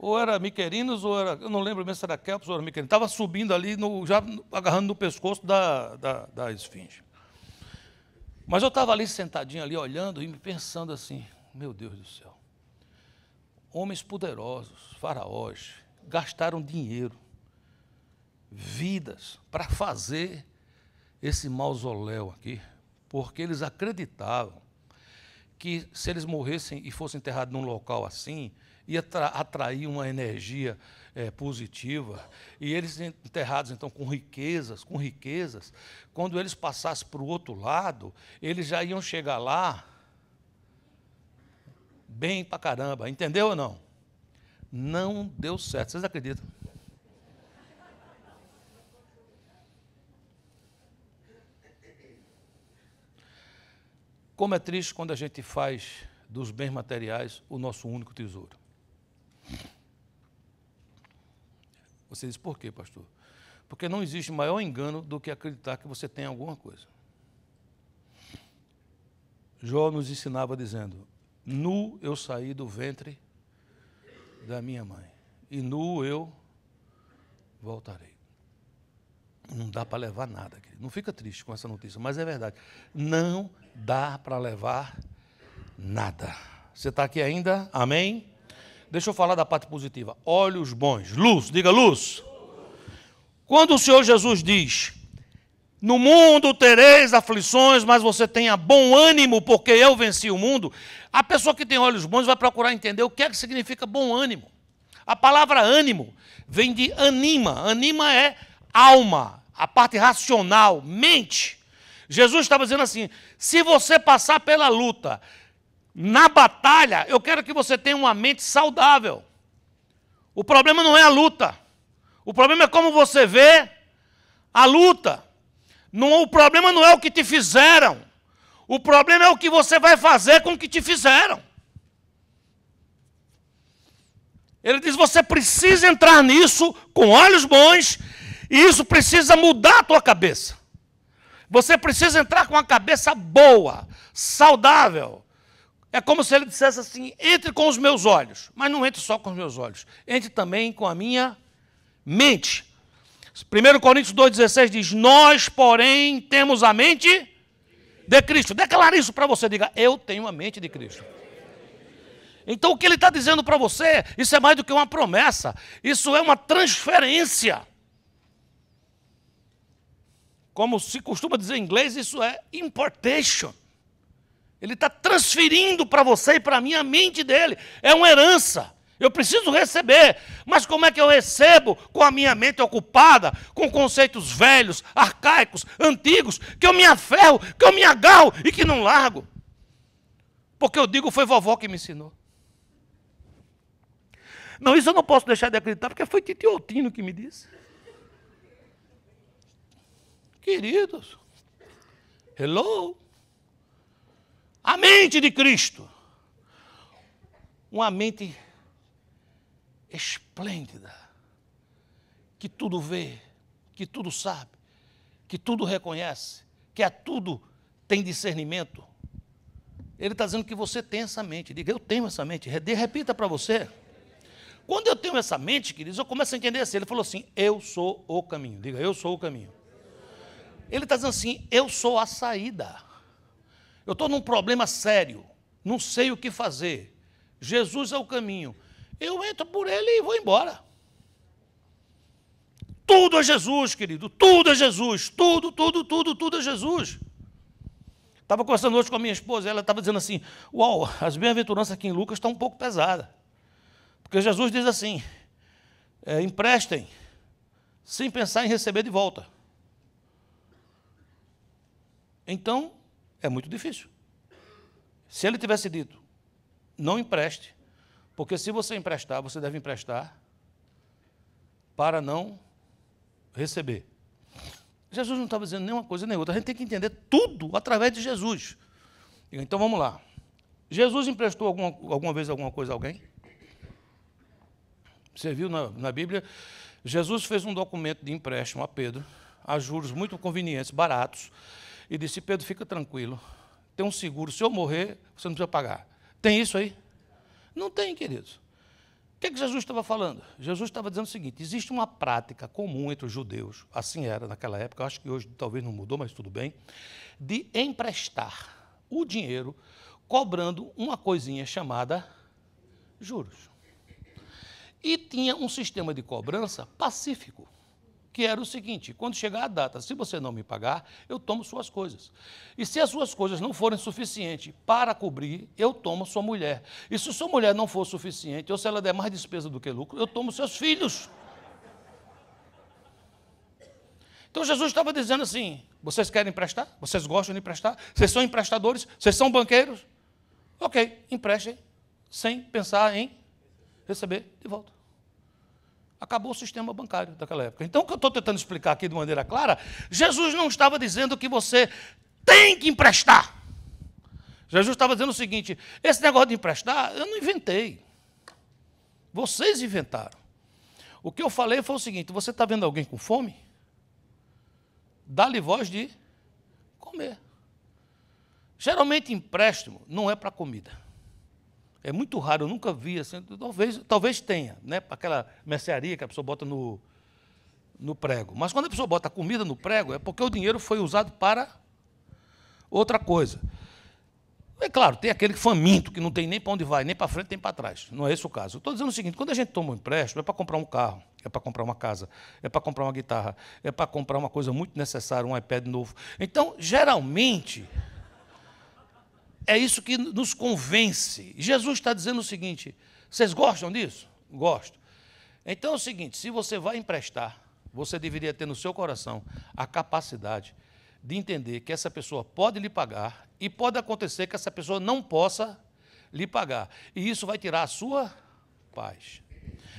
ou era Miquerinos ou era, eu não lembro mesmo se era Kelps ou era Miquerinos. estava subindo ali, no, já agarrando no pescoço da, da, da esfinge. Mas eu estava ali sentadinho, ali olhando e me pensando assim, meu Deus do céu, homens poderosos, faraós, gastaram dinheiro, vidas para fazer esse mausoléu aqui, porque eles acreditavam que se eles morressem e fossem enterrados num local assim, ia atrair uma energia é, positiva. E eles enterrados então com riquezas, com riquezas, quando eles passassem para o outro lado, eles já iam chegar lá bem para caramba, entendeu ou não? Não deu certo. Vocês acreditam? Como é triste quando a gente faz dos bens materiais o nosso único tesouro. Você diz, por quê, pastor? Porque não existe maior engano do que acreditar que você tem alguma coisa. Jó nos ensinava dizendo: Nu eu saí do ventre da minha mãe, e nu eu voltarei. Não dá para levar nada, querido. Não fica triste com essa notícia, mas é verdade. Não dá para levar nada. Você está aqui ainda? Amém? Deixa eu falar da parte positiva. Olhos bons. Luz, diga luz. Quando o Senhor Jesus diz: No mundo tereis aflições, mas você tenha bom ânimo, porque eu venci o mundo. A pessoa que tem olhos bons vai procurar entender o que é que significa bom ânimo. A palavra ânimo vem de anima. Anima é alma, a parte racional, mente. Jesus estava dizendo assim: se você passar pela luta, na batalha, eu quero que você tenha uma mente saudável. O problema não é a luta. O problema é como você vê a luta. Não, o problema não é o que te fizeram. O problema é o que você vai fazer com o que te fizeram. Ele diz: você precisa entrar nisso com olhos bons, e isso precisa mudar a tua cabeça. Você precisa entrar com uma cabeça boa, saudável. É como se ele dissesse assim: entre com os meus olhos, mas não entre só com os meus olhos, entre também com a minha mente. 1 Coríntios 2,16 diz: Nós, porém, temos a mente de Cristo. Declara isso para você, diga: Eu tenho a mente de Cristo. Então, o que ele está dizendo para você, isso é mais do que uma promessa, isso é uma transferência. Como se costuma dizer em inglês, isso é importation. Ele está transferindo para você e para mim a mente dele. É uma herança. Eu preciso receber. Mas como é que eu recebo com a minha mente ocupada com conceitos velhos, arcaicos, antigos, que eu me aferro, que eu me agarro e que não largo? Porque eu digo, foi vovó que me ensinou. Não, isso eu não posso deixar de acreditar, porque foi Titi Otino que me disse. Queridos, hello. A mente de Cristo. Uma mente esplêndida, que tudo vê, que tudo sabe, que tudo reconhece, que a tudo tem discernimento. Ele está dizendo que você tem essa mente. Diga, eu tenho essa mente. Repita para você. Quando eu tenho essa mente, queridos, eu começo a entender assim. Ele falou assim: Eu sou o caminho. Diga, eu sou o caminho. Ele está dizendo assim: Eu sou a saída. Eu estou num problema sério, não sei o que fazer. Jesus é o caminho. Eu entro por ele e vou embora. Tudo é Jesus, querido, tudo é Jesus, tudo, tudo, tudo, tudo é Jesus. Estava conversando hoje com a minha esposa, ela estava dizendo assim: Uau, as bem-aventuranças aqui em Lucas estão um pouco pesadas. Porque Jesus diz assim: é, emprestem, sem pensar em receber de volta. Então, é muito difícil. Se ele tivesse dito, não empreste, porque se você emprestar, você deve emprestar para não receber. Jesus não estava dizendo nenhuma coisa nem outra. A gente tem que entender tudo através de Jesus. Então vamos lá. Jesus emprestou alguma, alguma vez alguma coisa a alguém? Você viu na, na Bíblia? Jesus fez um documento de empréstimo a Pedro, a juros muito convenientes, baratos e disse: Pedro, fica tranquilo, tem um seguro, se eu morrer, você não precisa pagar. Tem isso aí? Não tem, queridos. O que, é que Jesus estava falando? Jesus estava dizendo o seguinte: existe uma prática comum entre os judeus, assim era naquela época, acho que hoje talvez não mudou, mas tudo bem, de emprestar o dinheiro cobrando uma coisinha chamada juros. E tinha um sistema de cobrança pacífico que era o seguinte: quando chegar a data, se você não me pagar, eu tomo suas coisas. E se as suas coisas não forem suficientes para cobrir, eu tomo sua mulher. E se sua mulher não for suficiente, ou se ela der mais despesa do que lucro, eu tomo seus filhos. Então Jesus estava dizendo assim: vocês querem emprestar? Vocês gostam de emprestar? Vocês são emprestadores? Vocês são banqueiros? Ok, emprestem sem pensar em receber de volta acabou o sistema bancário daquela época. Então, o que eu estou tentando explicar aqui de maneira clara, Jesus não estava dizendo que você tem que emprestar. Jesus estava dizendo o seguinte: esse negócio de emprestar, eu não inventei. Vocês inventaram. O que eu falei foi o seguinte: você está vendo alguém com fome? Dá-lhe voz de comer. Geralmente empréstimo não é para comida. É muito raro, eu nunca vi assim. Talvez, talvez tenha, né? Aquela mercearia que a pessoa bota no, no prego. Mas quando a pessoa bota comida no prego, é porque o dinheiro foi usado para outra coisa. É claro, tem aquele faminto que não tem nem para onde vai, nem para frente, nem para trás. Não é esse o caso. Eu estou dizendo o seguinte: quando a gente toma um empréstimo, é para comprar um carro, é para comprar uma casa, é para comprar uma guitarra, é para comprar uma coisa muito necessária, um iPad novo. Então, geralmente, é isso que nos convence. Jesus está dizendo o seguinte: vocês gostam disso? Gosto. Então é o seguinte: se você vai emprestar, você deveria ter no seu coração a capacidade de entender que essa pessoa pode lhe pagar e pode acontecer que essa pessoa não possa lhe pagar. E isso vai tirar a sua paz.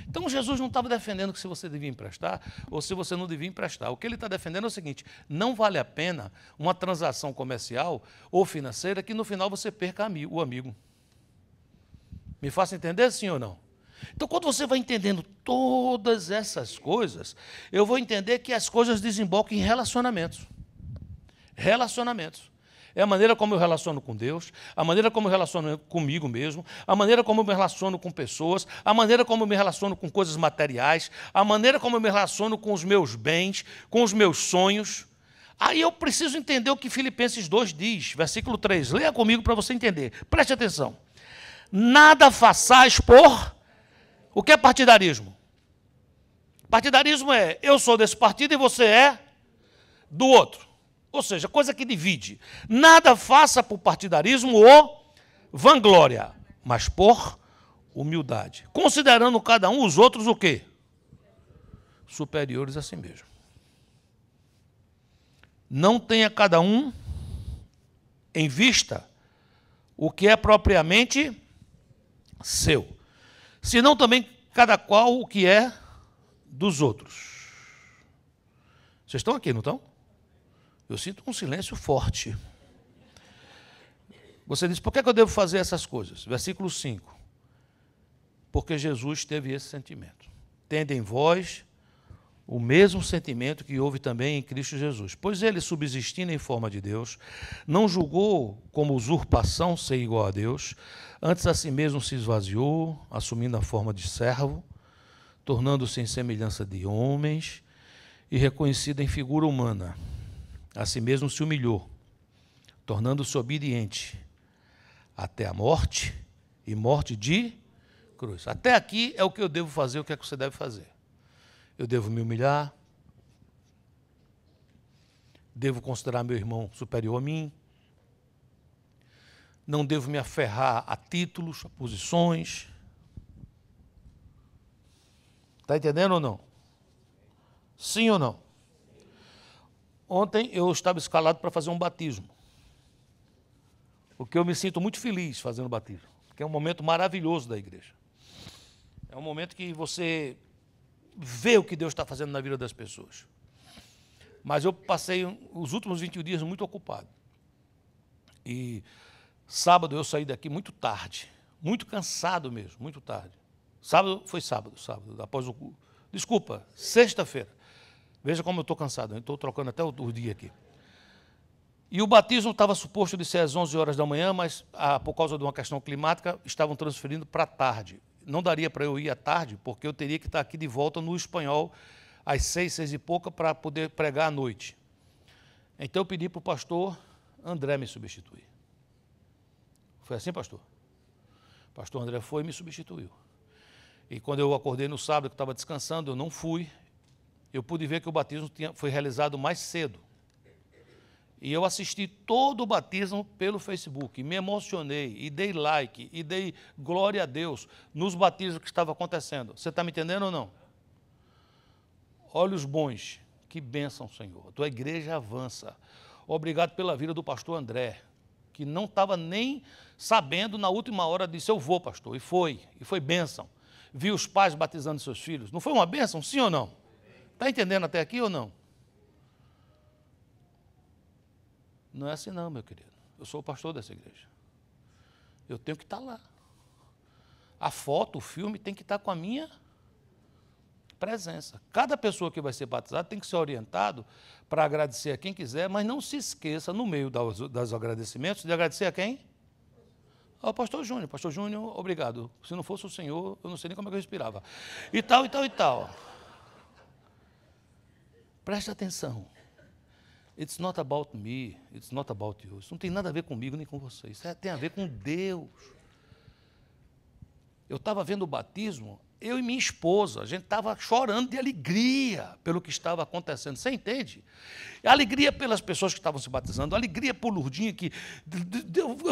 Então Jesus não estava defendendo que se você devia emprestar ou se você não devia emprestar. O que ele está defendendo é o seguinte: não vale a pena uma transação comercial ou financeira que no final você perca o amigo. Me faça entender, sim ou não? Então, quando você vai entendendo todas essas coisas, eu vou entender que as coisas desembocam em relacionamentos. Relacionamentos. É a maneira como eu relaciono com Deus, a maneira como eu relaciono comigo mesmo, a maneira como eu me relaciono com pessoas, a maneira como eu me relaciono com coisas materiais, a maneira como eu me relaciono com os meus bens, com os meus sonhos. Aí eu preciso entender o que Filipenses 2 diz, versículo 3. Leia comigo para você entender. Preste atenção. Nada façais por. O que é partidarismo? Partidarismo é eu sou desse partido e você é do outro. Ou seja, coisa que divide. Nada faça por partidarismo ou vanglória, mas por humildade. Considerando cada um os outros o quê? Superiores a si mesmo. Não tenha cada um em vista o que é propriamente seu, senão também cada qual o que é dos outros. Vocês estão aqui, não estão? Eu sinto um silêncio forte. Você diz: por que eu devo fazer essas coisas? Versículo 5. Porque Jesus teve esse sentimento. Tende em vós o mesmo sentimento que houve também em Cristo Jesus. Pois ele, subsistindo em forma de Deus, não julgou como usurpação ser igual a Deus, antes a si mesmo se esvaziou, assumindo a forma de servo, tornando-se em semelhança de homens e reconhecido em figura humana a si mesmo se humilhou, tornando-se obediente até a morte e morte de cruz. Até aqui é o que eu devo fazer, o que é que você deve fazer. Eu devo me humilhar, devo considerar meu irmão superior a mim, não devo me aferrar a títulos, a posições. Está entendendo ou não? Sim ou não? Ontem eu estava escalado para fazer um batismo. Porque eu me sinto muito feliz fazendo batismo. Porque é um momento maravilhoso da igreja. É um momento que você vê o que Deus está fazendo na vida das pessoas. Mas eu passei os últimos 21 dias muito ocupado. E sábado eu saí daqui muito tarde, muito cansado mesmo, muito tarde. Sábado foi sábado, sábado, após o. Desculpa, sexta-feira. Veja como eu estou cansado, estou trocando até o, o, dia aqui. E o batismo estava suposto de ser às 11 horas da manhã, mas ah, por causa de uma questão climática, estavam transferindo para tarde. Não daria para eu ir à tarde, porque eu teria que estar tá aqui de volta no espanhol às seis, seis e pouca, para poder pregar à noite. Então eu pedi para o pastor André me substituir. Foi assim, pastor? O pastor André foi e me substituiu. E quando eu acordei no sábado, que estava descansando, eu não fui, eu pude ver que o batismo tinha, foi realizado mais cedo. E eu assisti todo o batismo pelo Facebook, me emocionei e dei like e dei glória a Deus nos batismos que estava acontecendo. Você está me entendendo ou não? Olhos bons, que bênção, Senhor. A tua igreja avança. Obrigado pela vida do pastor André, que não estava nem sabendo na última hora, disse: Eu vou, pastor. E foi, e foi bênção. Vi os pais batizando seus filhos. Não foi uma bênção, sim ou não? Está entendendo até aqui ou não? Não é assim, não, meu querido. Eu sou o pastor dessa igreja. Eu tenho que estar tá lá. A foto, o filme tem que estar tá com a minha presença. Cada pessoa que vai ser batizada tem que ser orientado para agradecer a quem quiser, mas não se esqueça, no meio dos agradecimentos, de agradecer a quem? Ao pastor Júnior. Pastor Júnior, obrigado. Se não fosse o senhor, eu não sei nem como é que eu respirava. E tal, e tal, e tal. Preste atenção. It's not about me, it's not about you. Isso não tem nada a ver comigo nem com vocês. Isso é- tem a ver com Deus. Eu estava vendo o batismo eu e minha esposa, a gente estava chorando de alegria pelo que estava acontecendo. Você entende? Alegria pelas pessoas que estavam se batizando, alegria por Lurdinha, que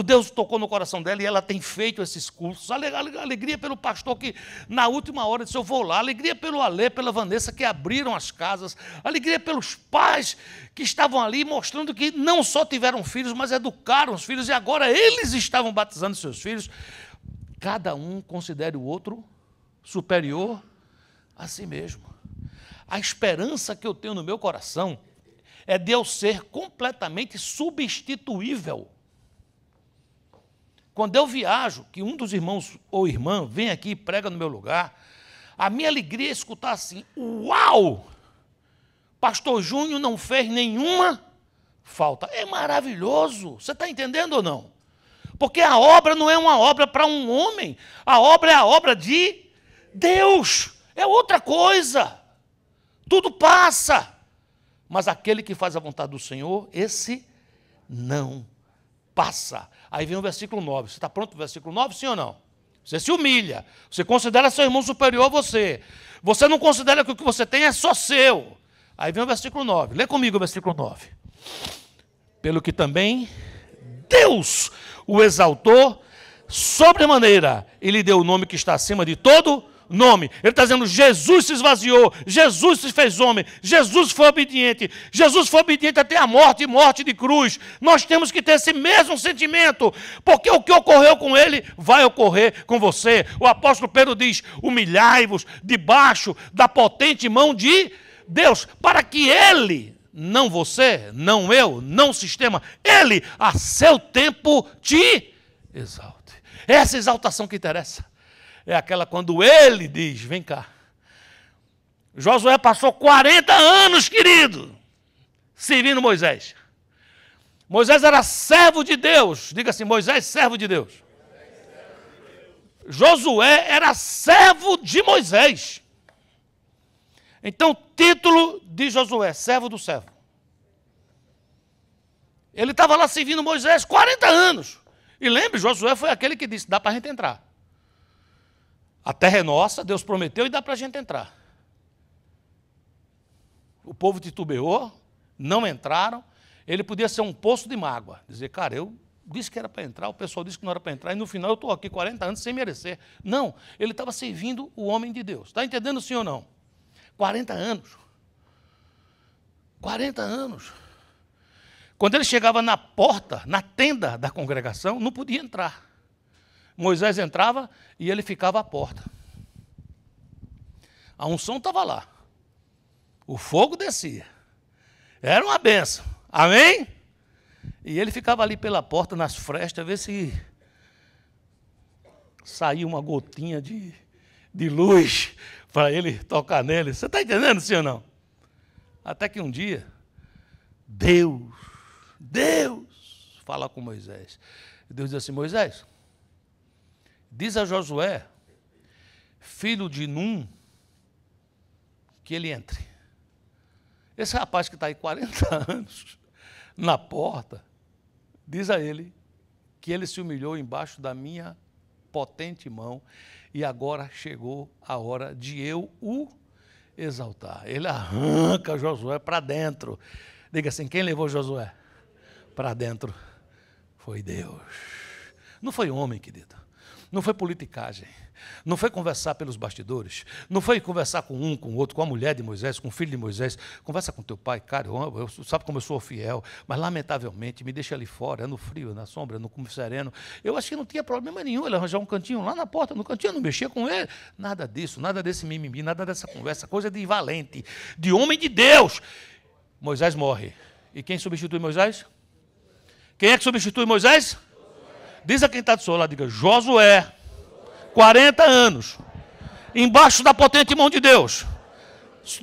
Deus tocou no coração dela e ela tem feito esses cursos, alegria pelo pastor que, na última hora, disse: Eu vou lá, alegria pelo Alê, pela Vanessa, que abriram as casas, alegria pelos pais que estavam ali mostrando que não só tiveram filhos, mas educaram os filhos e agora eles estavam batizando seus filhos. Cada um considere o outro superior a si mesmo. A esperança que eu tenho no meu coração é de eu ser completamente substituível. Quando eu viajo, que um dos irmãos ou irmã vem aqui e prega no meu lugar, a minha alegria é escutar assim: Uau! Pastor Júnior não fez nenhuma falta. É maravilhoso. Você está entendendo ou não? Porque a obra não é uma obra para um homem, a obra é a obra de Deus é outra coisa. Tudo passa. Mas aquele que faz a vontade do Senhor, esse não passa. Aí vem o versículo 9. Você está pronto para o versículo 9, sim ou não? Você se humilha. Você considera seu irmão superior a você. Você não considera que o que você tem é só seu. Aí vem o versículo 9. Lê comigo o versículo 9. Pelo que também Deus o exaltou sobremaneira e lhe deu o nome que está acima de todo nome. Ele está dizendo: Jesus se esvaziou, Jesus se fez homem, Jesus foi obediente, Jesus foi obediente até a morte e morte de cruz. Nós temos que ter esse mesmo sentimento, porque o que ocorreu com ele vai ocorrer com você. O apóstolo Pedro diz: humilhai-vos debaixo da potente mão de Deus, para que ele, não você, não eu, não o sistema, ele a seu tempo te exalte. Essa é exaltação que interessa é aquela quando ele diz: vem cá. Josué passou 40 anos, querido, servindo Moisés. Moisés era servo de Deus. Diga assim: Moisés, servo de Deus. Josué era servo de Moisés. Então, título de Josué, servo do servo. Ele estava lá servindo Moisés 40 anos. E lembre, Josué foi aquele que disse: dá para a gente entrar. A terra é nossa, Deus prometeu e dá para a gente entrar. O povo titubeou, não entraram. Ele podia ser um poço de mágoa. Dizer, cara, eu disse que era para entrar, o pessoal disse que não era para entrar, e no final eu estou aqui 40 anos sem merecer. Não, ele estava servindo o homem de Deus. Está entendendo sim ou não? 40 anos. 40 anos. Quando ele chegava na porta, na tenda da congregação, não podia entrar. Moisés entrava e ele ficava à porta. A unção estava lá. O fogo descia. Era uma benção. Amém? E ele ficava ali pela porta, nas frestas, a ver se saía uma gotinha de, de luz para ele tocar nele. Você está entendendo, sim ou não? Até que um dia, Deus, Deus, fala com Moisés. Deus diz assim: Moisés, Diz a Josué, filho de Num, que ele entre. Esse rapaz que está aí 40 anos na porta, diz a ele que ele se humilhou embaixo da minha potente mão e agora chegou a hora de eu o exaltar. Ele arranca Josué para dentro. Diga assim: quem levou Josué para dentro foi Deus. Não foi homem, querido. Não foi politicagem. Não foi conversar pelos bastidores. Não foi conversar com um, com o outro, com a mulher de Moisés, com o filho de Moisés. Conversa com teu pai, cara, eu, eu, sabe como eu sou fiel, mas lamentavelmente me deixa ali fora, no frio, na sombra, no cume sereno. Eu acho que não tinha problema nenhum ele arranjar um cantinho lá na porta, no cantinho, não mexia com ele. Nada disso, nada desse mimimi, nada dessa conversa. Coisa de valente, de homem de Deus. Moisés morre. E quem substitui Moisés? Quem é que substitui Moisés? Diz a quem está do seu lado, diga, Josué, 40 anos, embaixo da potente mão de Deus,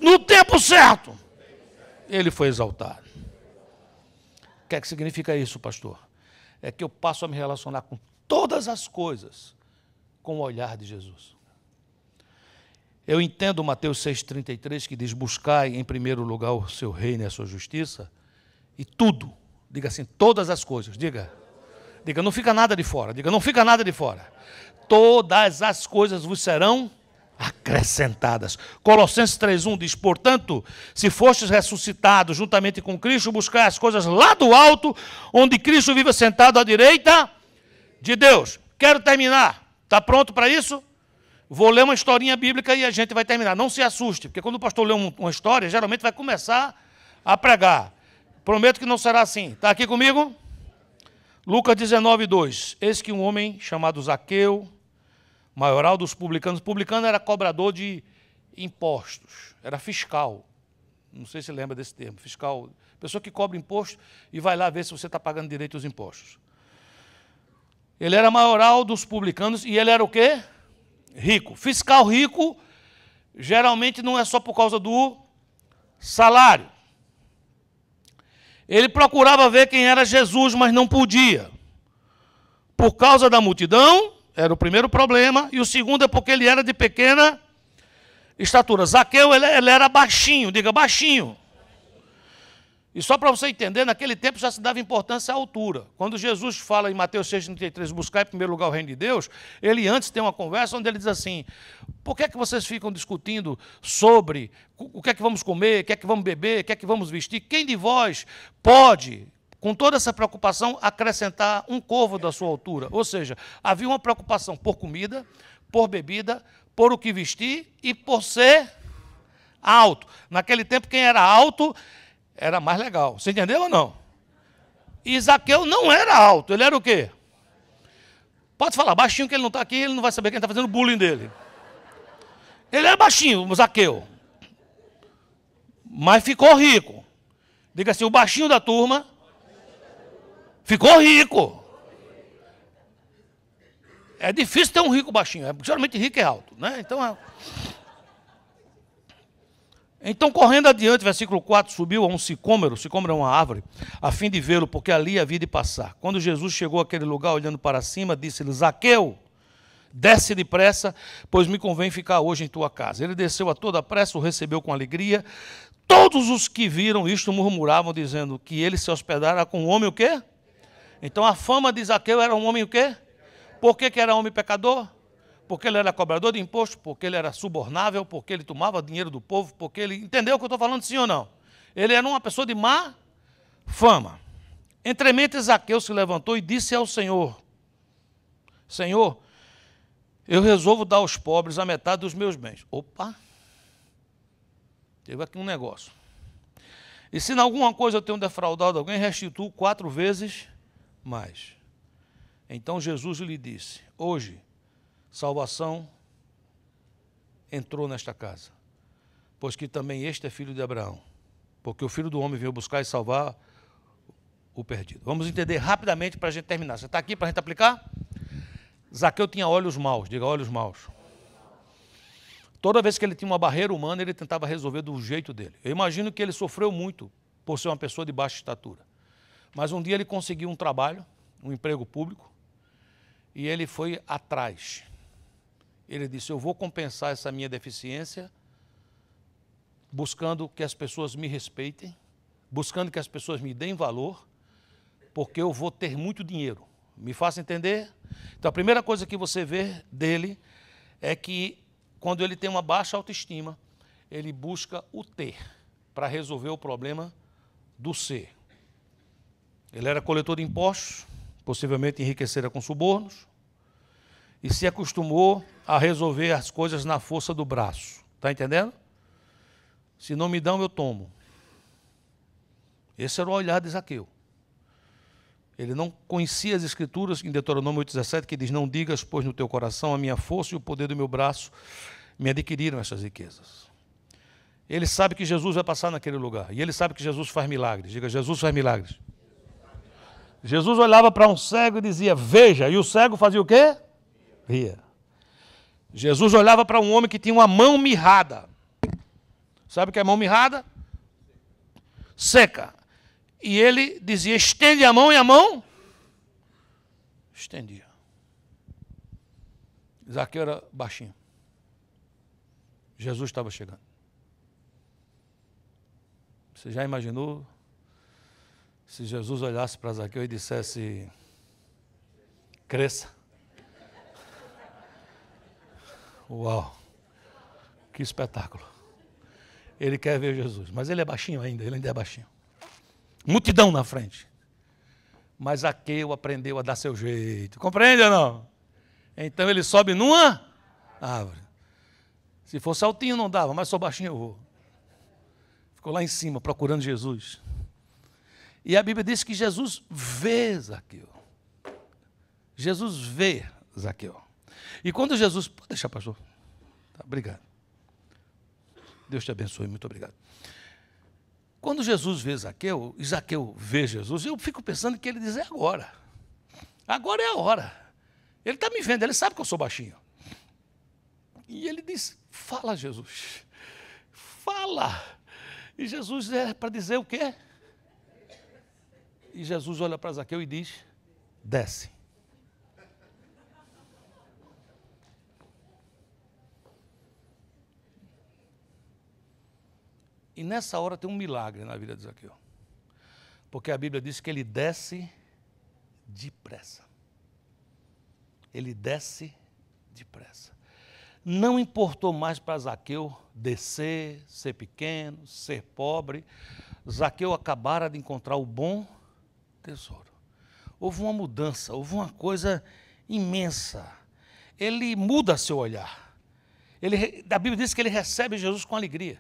no tempo certo, ele foi exaltado. O que é que significa isso, pastor? É que eu passo a me relacionar com todas as coisas com o olhar de Jesus. Eu entendo Mateus 6,33 que diz: Buscai em primeiro lugar o seu reino e a sua justiça, e tudo, diga assim, todas as coisas, diga Diga, não fica nada de fora. Diga, não fica nada de fora. Todas as coisas vos serão acrescentadas. Colossenses 3:1 diz: "Portanto, se fostes ressuscitados juntamente com Cristo, buscai as coisas lá do alto, onde Cristo vive sentado à direita de Deus." Quero terminar. Tá pronto para isso? Vou ler uma historinha bíblica e a gente vai terminar. Não se assuste, porque quando o pastor lê uma história, geralmente vai começar a pregar. Prometo que não será assim. Está aqui comigo? Lucas 19, 2. Eis que um homem chamado Zaqueu, maioral dos publicanos, publicano era cobrador de impostos, era fiscal. Não sei se lembra desse termo, fiscal. Pessoa que cobra imposto e vai lá ver se você está pagando direito os impostos. Ele era maioral dos publicanos e ele era o quê? Rico. Fiscal rico geralmente não é só por causa do salário. Ele procurava ver quem era Jesus, mas não podia. Por causa da multidão, era o primeiro problema, e o segundo é porque ele era de pequena estatura. Zaqueu, ele, ele era baixinho, diga baixinho. E só para você entender, naquele tempo já se dava importância à altura. Quando Jesus fala em Mateus 6,33, buscar em primeiro lugar o reino de Deus, ele antes tem uma conversa onde ele diz assim: por que é que vocês ficam discutindo sobre o que é que vamos comer, o que é que vamos beber, o que é que vamos vestir? Quem de vós pode, com toda essa preocupação, acrescentar um corvo da sua altura? Ou seja, havia uma preocupação por comida, por bebida, por o que vestir e por ser alto. Naquele tempo, quem era alto era mais legal. Você entendeu ou não? E Zaqueu não era alto, ele era o quê? Pode falar baixinho que ele não está aqui, ele não vai saber quem está fazendo bullying dele. Ele era baixinho, o Zaqueu. Mas ficou rico. Diga assim, o baixinho da turma ficou rico. É difícil ter um rico baixinho, é, geralmente rico é alto, né? Então é... Então, correndo adiante, versículo 4, subiu a um sicômero, sicômero é uma árvore, a fim de vê-lo, porque ali havia de passar. Quando Jesus chegou àquele lugar, olhando para cima, disse-lhe: Zaqueu, desce depressa, pois me convém ficar hoje em tua casa. Ele desceu a toda pressa, o recebeu com alegria. Todos os que viram isto murmuravam, dizendo que ele se hospedara com um homem o quê? Então a fama de Zaqueu era um homem o quê? Por que, que era homem pecador? porque ele era cobrador de imposto, porque ele era subornável, porque ele tomava dinheiro do povo, porque ele. Entendeu o que eu estou falando, sim ou não? Ele era uma pessoa de má fama. Entremente, Zaqueu se levantou e disse ao Senhor: Senhor, eu resolvo dar aos pobres a metade dos meus bens. Opa! Teve aqui um negócio. E se em alguma coisa eu tenho defraudado alguém, restituo quatro vezes mais. Então Jesus lhe disse: Hoje Salvação entrou nesta casa, pois que também este é filho de Abraão, porque o filho do homem veio buscar e salvar o perdido. Vamos entender rapidamente para a gente terminar. Você está aqui para a gente aplicar? Zaqueu tinha olhos maus, diga olhos maus. Toda vez que ele tinha uma barreira humana, ele tentava resolver do jeito dele. Eu imagino que ele sofreu muito por ser uma pessoa de baixa estatura. Mas um dia ele conseguiu um trabalho, um emprego público, e ele foi atrás ele disse: Eu vou compensar essa minha deficiência buscando que as pessoas me respeitem, buscando que as pessoas me deem valor, porque eu vou ter muito dinheiro. Me faça entender? Então, a primeira coisa que você vê dele é que quando ele tem uma baixa autoestima, ele busca o ter para resolver o problema do ser. Ele era coletor de impostos, possivelmente enriquecera com subornos, e se acostumou a resolver as coisas na força do braço. Está entendendo? Se não me dão, eu tomo. Esse era o olhar de Zaqueu. Ele não conhecia as escrituras em Deuteronômio 17, que diz: Não digas, pois, no teu coração, a minha força e o poder do meu braço me adquiriram estas riquezas. Ele sabe que Jesus vai passar naquele lugar. E ele sabe que Jesus faz milagres. Diga, Jesus faz milagres. Jesus olhava para um cego e dizia: Veja. E o cego fazia o quê? ria. Jesus olhava para um homem que tinha uma mão mirrada. Sabe o que é mão mirrada? Seca. E ele dizia: estende a mão e a mão. Estendia. Zaqueu era baixinho. Jesus estava chegando. Você já imaginou se Jesus olhasse para Zaqueu e dissesse: cresça? Uau! Que espetáculo! Ele quer ver Jesus, mas ele é baixinho ainda, ele ainda é baixinho. Multidão na frente. Mas Aqueu aprendeu a dar seu jeito. Compreende ou não? Então ele sobe numa árvore. Se fosse altinho não dava, mas sou baixinho eu vou. Ficou lá em cima procurando Jesus. E a Bíblia diz que Jesus vê Zaqueu. Jesus vê Zaqueu. E quando Jesus. Pode deixar, pastor. Tá, obrigado. Deus te abençoe, muito obrigado. Quando Jesus vê Zaqueu, e Zaqueu vê Jesus, eu fico pensando que ele diz: é agora. Agora é a hora. Ele está me vendo, ele sabe que eu sou baixinho. E ele diz: fala, Jesus. Fala. E Jesus é para dizer o quê? E Jesus olha para Zaqueu e diz: desce. E nessa hora tem um milagre na vida de Zaqueu. Porque a Bíblia diz que ele desce depressa. Ele desce depressa. Não importou mais para Zaqueu descer, ser pequeno, ser pobre. Zaqueu acabara de encontrar o bom tesouro. Houve uma mudança, houve uma coisa imensa. Ele muda seu olhar. Ele, a Bíblia diz que ele recebe Jesus com alegria.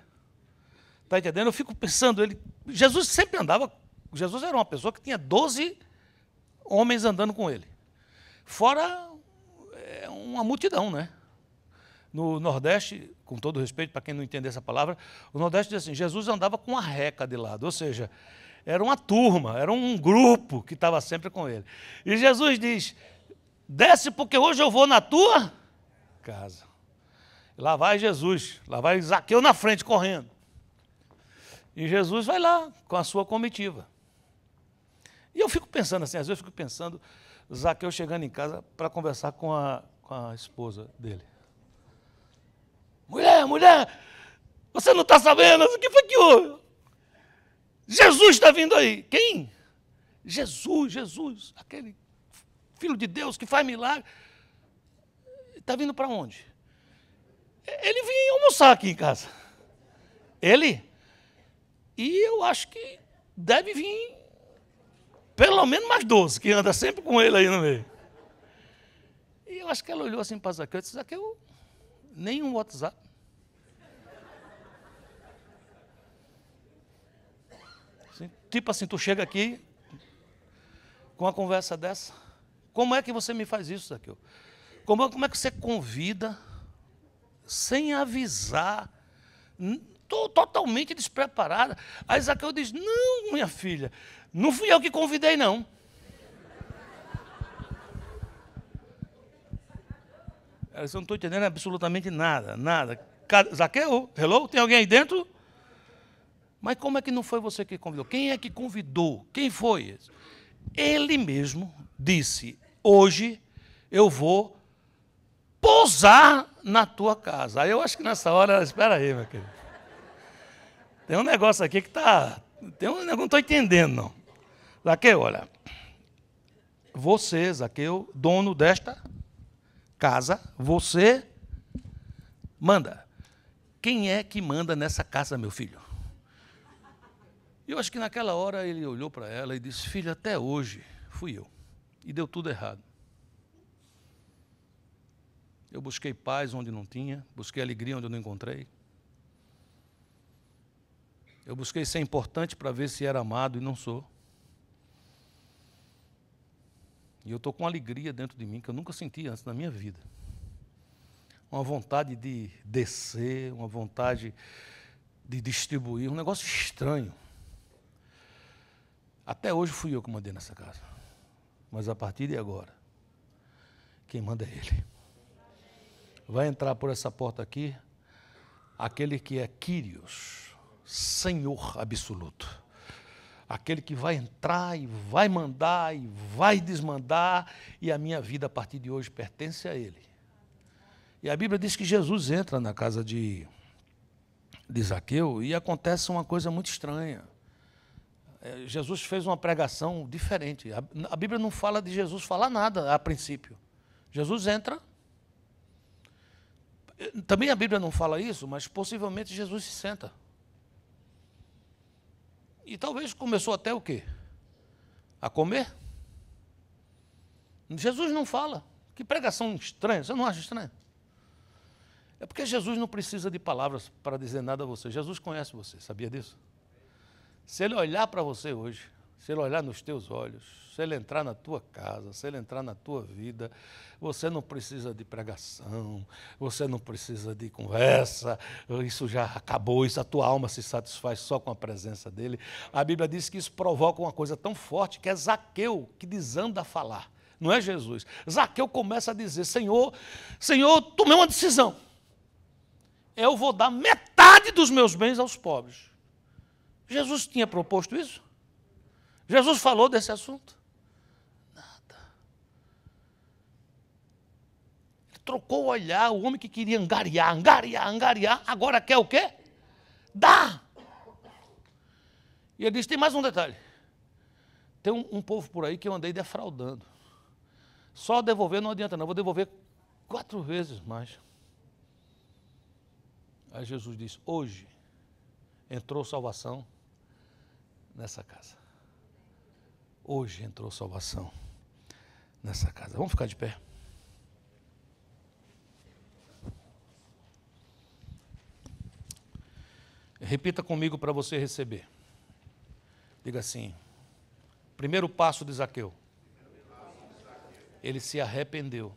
Está entendendo? Eu fico pensando, ele, Jesus sempre andava. Jesus era uma pessoa que tinha 12 homens andando com ele. Fora é, uma multidão, né? No Nordeste, com todo respeito para quem não entende essa palavra, o Nordeste diz assim: Jesus andava com uma reca de lado, ou seja, era uma turma, era um grupo que estava sempre com ele. E Jesus diz: Desce, porque hoje eu vou na tua casa. lá vai Jesus, lá vai Zaqueu na frente correndo. E Jesus vai lá com a sua comitiva. E eu fico pensando assim, às vezes eu fico pensando, Zaqueu chegando em casa para conversar com a, com a esposa dele. Mulher, mulher, você não está sabendo? O que foi que houve? Jesus está vindo aí. Quem? Jesus, Jesus, aquele filho de Deus que faz milagre. Está vindo para onde? Ele vinha almoçar aqui em casa. Ele? E eu acho que deve vir pelo menos mais 12, que anda sempre com ele aí no meio. E eu acho que ela olhou assim para Zaqueu e disse, Zaqueu, nenhum WhatsApp. Assim, tipo assim, tu chega aqui com uma conversa dessa. Como é que você me faz isso, Zaqueu? Como, como é que você convida sem avisar? Estou totalmente despreparada. Aí Zaqueu diz: Não, minha filha, não fui eu que convidei, não. Ela disse: Eu não estou entendendo absolutamente nada, nada. Zaqueu, hello, tem alguém aí dentro? Mas como é que não foi você que convidou? Quem é que convidou? Quem foi? Ele mesmo disse: Hoje eu vou pousar na tua casa. Aí eu acho que nessa hora, espera aí, meu querido. Tem um negócio aqui que tá. Tem um negócio, não estou entendendo, não. Zaqueu, olha. Você, Zaqueu, dono desta casa, você manda. Quem é que manda nessa casa, meu filho? E eu acho que naquela hora ele olhou para ela e disse: Filho, até hoje fui eu. E deu tudo errado. Eu busquei paz onde não tinha, busquei alegria onde eu não encontrei. Eu busquei ser importante para ver se era amado e não sou. E eu estou com uma alegria dentro de mim que eu nunca senti antes na minha vida. Uma vontade de descer, uma vontade de distribuir, um negócio estranho. Até hoje fui eu que mandei nessa casa. Mas a partir de agora, quem manda é Ele. Vai entrar por essa porta aqui aquele que é Quírios. Senhor absoluto. Aquele que vai entrar e vai mandar e vai desmandar, e a minha vida a partir de hoje pertence a Ele. E a Bíblia diz que Jesus entra na casa de, de Zaqueu e acontece uma coisa muito estranha. É, Jesus fez uma pregação diferente. A Bíblia não fala de Jesus falar nada a princípio. Jesus entra. Também a Bíblia não fala isso, mas possivelmente Jesus se senta. E talvez começou até o quê? A comer. Jesus não fala. Que pregação estranha. Você não acha estranha? É porque Jesus não precisa de palavras para dizer nada a você. Jesus conhece você, sabia disso? Se ele olhar para você hoje, se ele olhar nos teus olhos, se ele entrar na tua casa, se ele entrar na tua vida, você não precisa de pregação, você não precisa de conversa, isso já acabou, isso a tua alma se satisfaz só com a presença dele. A Bíblia diz que isso provoca uma coisa tão forte que é Zaqueu que desanda a falar. Não é Jesus. Zaqueu começa a dizer: Senhor, Senhor, tomei uma decisão. Eu vou dar metade dos meus bens aos pobres. Jesus tinha proposto isso? Jesus falou desse assunto? trocou o olhar. O homem que queria angariar, angariar, angariar, agora quer o quê? Dá. E ele disse: tem mais um detalhe. Tem um, um povo por aí que eu andei defraudando. Só devolver não adianta, não. vou devolver quatro vezes mais. Aí Jesus disse: Hoje entrou salvação nessa casa. Hoje entrou salvação nessa casa. Vamos ficar de pé. Repita comigo para você receber. Diga assim: primeiro passo de Zaqueu. Ele se arrependeu.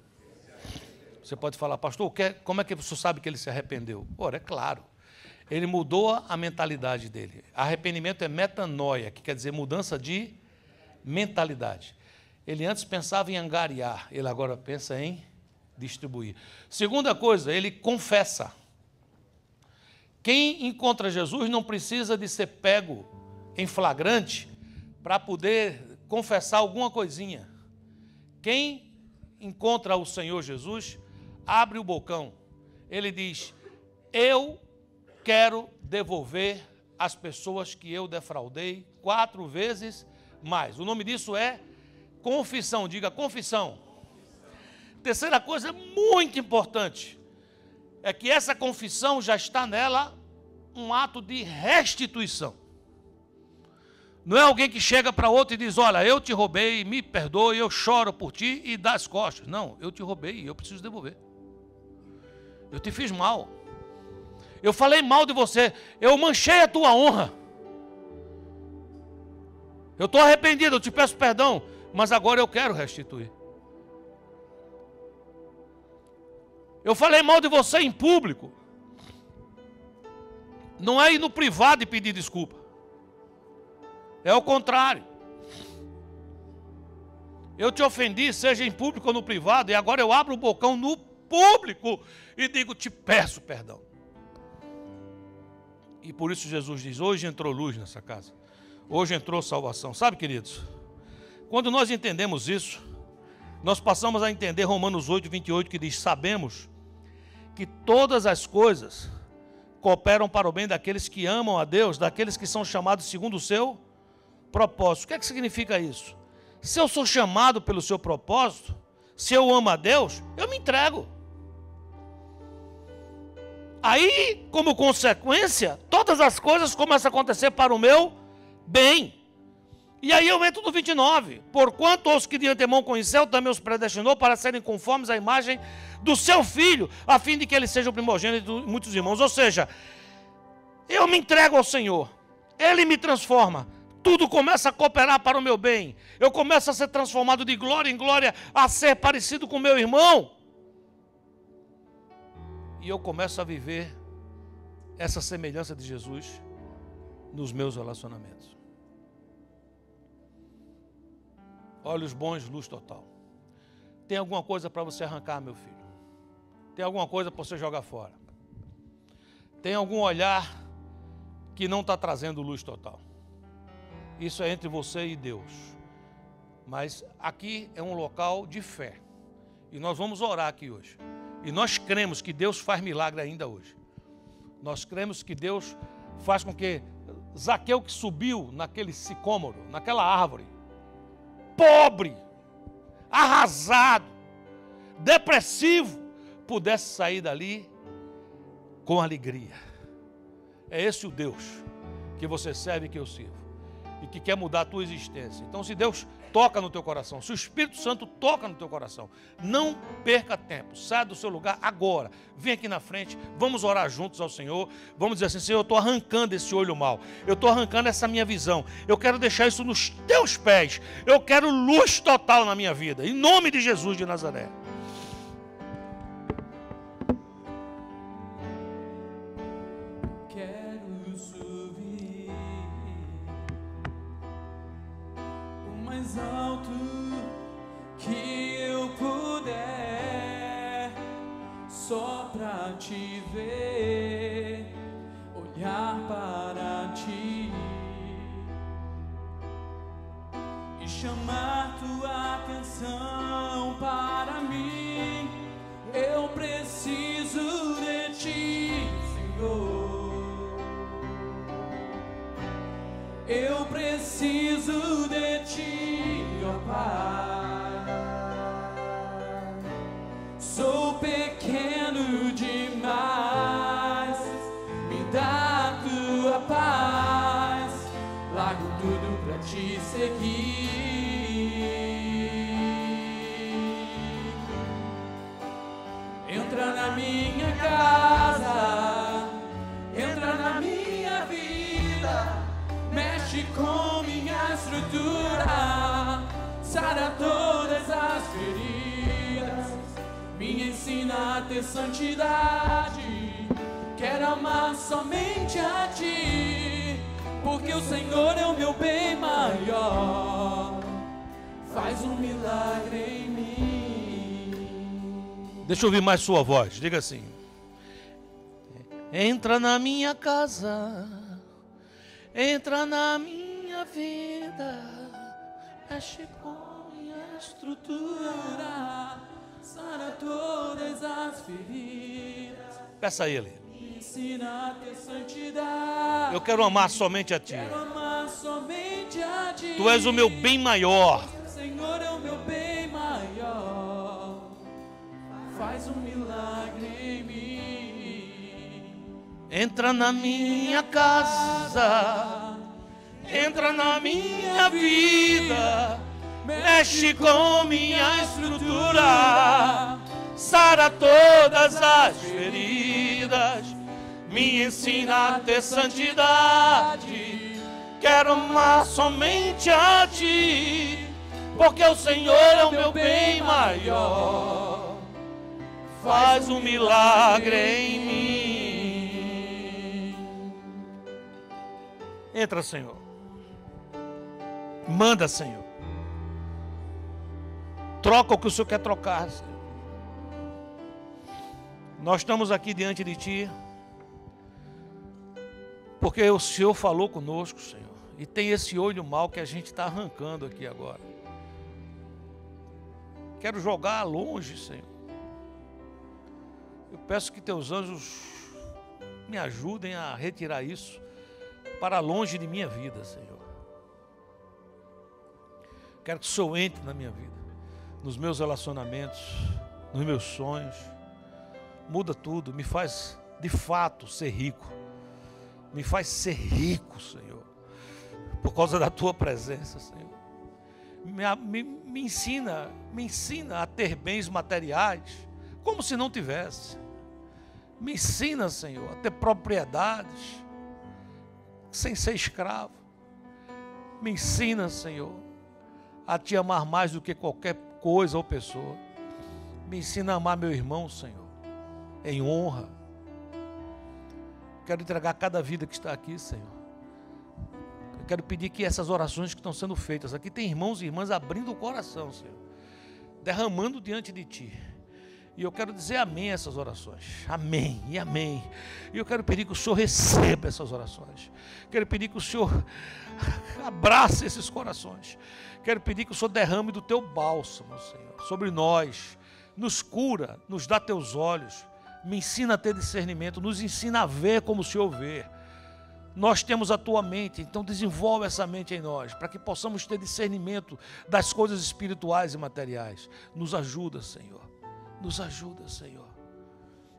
Você pode falar, pastor, é, como é que você sabe que ele se arrependeu? Ora, é claro. Ele mudou a mentalidade dele. Arrependimento é metanoia, que quer dizer mudança de mentalidade. Ele antes pensava em angariar, ele agora pensa em distribuir. Segunda coisa, ele confessa. Quem encontra Jesus não precisa de ser pego em flagrante para poder confessar alguma coisinha. Quem encontra o Senhor Jesus, abre o bocão. Ele diz: Eu quero devolver as pessoas que eu defraudei quatro vezes mais. O nome disso é confissão. Diga confissão. confissão. Terceira coisa muito importante: é que essa confissão já está nela um ato de restituição. Não é alguém que chega para outro e diz: Olha, eu te roubei, me perdoe, eu choro por ti e dá as costas. Não, eu te roubei e eu preciso devolver. Eu te fiz mal. Eu falei mal de você. Eu manchei a tua honra. Eu estou arrependido, eu te peço perdão, mas agora eu quero restituir. Eu falei mal de você em público. Não é ir no privado e pedir desculpa. É o contrário. Eu te ofendi, seja em público ou no privado, e agora eu abro o bocão no público e digo: te peço perdão. E por isso Jesus diz: hoje entrou luz nessa casa, hoje entrou salvação. Sabe, queridos, quando nós entendemos isso, nós passamos a entender Romanos 8, 28, que diz: Sabemos que todas as coisas cooperam para o bem daqueles que amam a Deus, daqueles que são chamados segundo o seu propósito. O que é que significa isso? Se eu sou chamado pelo seu propósito, se eu amo a Deus, eu me entrego. Aí, como consequência, todas as coisas começam a acontecer para o meu bem. E aí eu entro no 29. Porquanto os que de antemão conheceu, também os predestinou para serem conformes à imagem do seu filho, a fim de que ele seja o primogênito de muitos irmãos. Ou seja, eu me entrego ao Senhor, Ele me transforma. Tudo começa a cooperar para o meu bem. Eu começo a ser transformado de glória em glória, a ser parecido com meu irmão. E eu começo a viver essa semelhança de Jesus nos meus relacionamentos. Olhos bons, luz total. Tem alguma coisa para você arrancar, meu filho? Tem alguma coisa para você jogar fora? Tem algum olhar que não está trazendo luz total? Isso é entre você e Deus. Mas aqui é um local de fé. E nós vamos orar aqui hoje. E nós cremos que Deus faz milagre ainda hoje. Nós cremos que Deus faz com que Zaqueu que subiu naquele sicômoro, naquela árvore, pobre, arrasado, depressivo, pudesse sair dali com alegria. É esse o Deus que você serve e que eu sirvo e que quer mudar a tua existência. Então, se Deus toca no teu coração, se o Espírito Santo toca no teu coração, não perca tempo, sai do seu lugar agora, vem aqui na frente, vamos orar juntos ao Senhor, vamos dizer assim: Senhor, eu estou arrancando esse olho mal, eu estou arrancando essa minha visão, eu quero deixar isso nos teus pés, eu quero luz total na minha vida, em nome de Jesus de Nazaré. te ver, olhar para ti e chamar tua atenção para mim. Eu preciso de ti, Senhor. Eu preciso de ti, ó Pai. Sou pequeno de casa, entra na minha vida, mexe com minha estrutura, sara todas as feridas, me ensina a ter santidade. Quero amar somente a ti, porque o Senhor é o meu bem maior. Faz um milagre em mim. Deixa eu ouvir mais sua voz. Diga assim. Entra na minha casa, entra na minha vida, mexe com minha estrutura, sara todas as feridas. Peça a Ele. ensina a ter santidade. Eu quero amar somente a Ti. Quero amar somente a Ti. Tu és o meu bem maior. Senhor é o meu bem maior. Faz um milagre em mim. Entra na minha casa, entra na minha vida, mexe com minha estrutura, sara todas as feridas, me ensina a ter santidade. Quero amar somente a ti, porque o Senhor é o meu bem maior. Faz um milagre em mim Entra, Senhor. Manda, Senhor. Troca o que o Senhor quer trocar, Senhor. Nós estamos aqui diante de Ti, porque o Senhor falou conosco, Senhor. E tem esse olho mal que a gente está arrancando aqui agora. Quero jogar longe, Senhor. Eu peço que Teus anjos me ajudem a retirar isso para longe de minha vida, Senhor. Quero que o Senhor entre na minha vida, nos meus relacionamentos, nos meus sonhos. Muda tudo, me faz de fato ser rico. Me faz ser rico, Senhor, por causa da tua presença, Senhor. Me, me, me ensina, me ensina a ter bens materiais, como se não tivesse. Me ensina, Senhor, a ter propriedades sem ser escravo. Me ensina, Senhor, a te amar mais do que qualquer coisa ou pessoa. Me ensina a amar meu irmão, Senhor, em honra. Quero entregar cada vida que está aqui, Senhor. Eu quero pedir que essas orações que estão sendo feitas aqui, tem irmãos e irmãs abrindo o coração, Senhor, derramando diante de Ti e eu quero dizer amém a essas orações. Amém e amém. E eu quero pedir que o Senhor receba essas orações. Quero pedir que o Senhor abrace esses corações. Quero pedir que o Senhor derrame do teu bálsamo, Senhor, sobre nós. Nos cura, nos dá teus olhos. Me ensina a ter discernimento, nos ensina a ver como o Senhor vê. Nós temos a tua mente, então desenvolve essa mente em nós, para que possamos ter discernimento das coisas espirituais e materiais. Nos ajuda, Senhor. Nos ajuda, Senhor.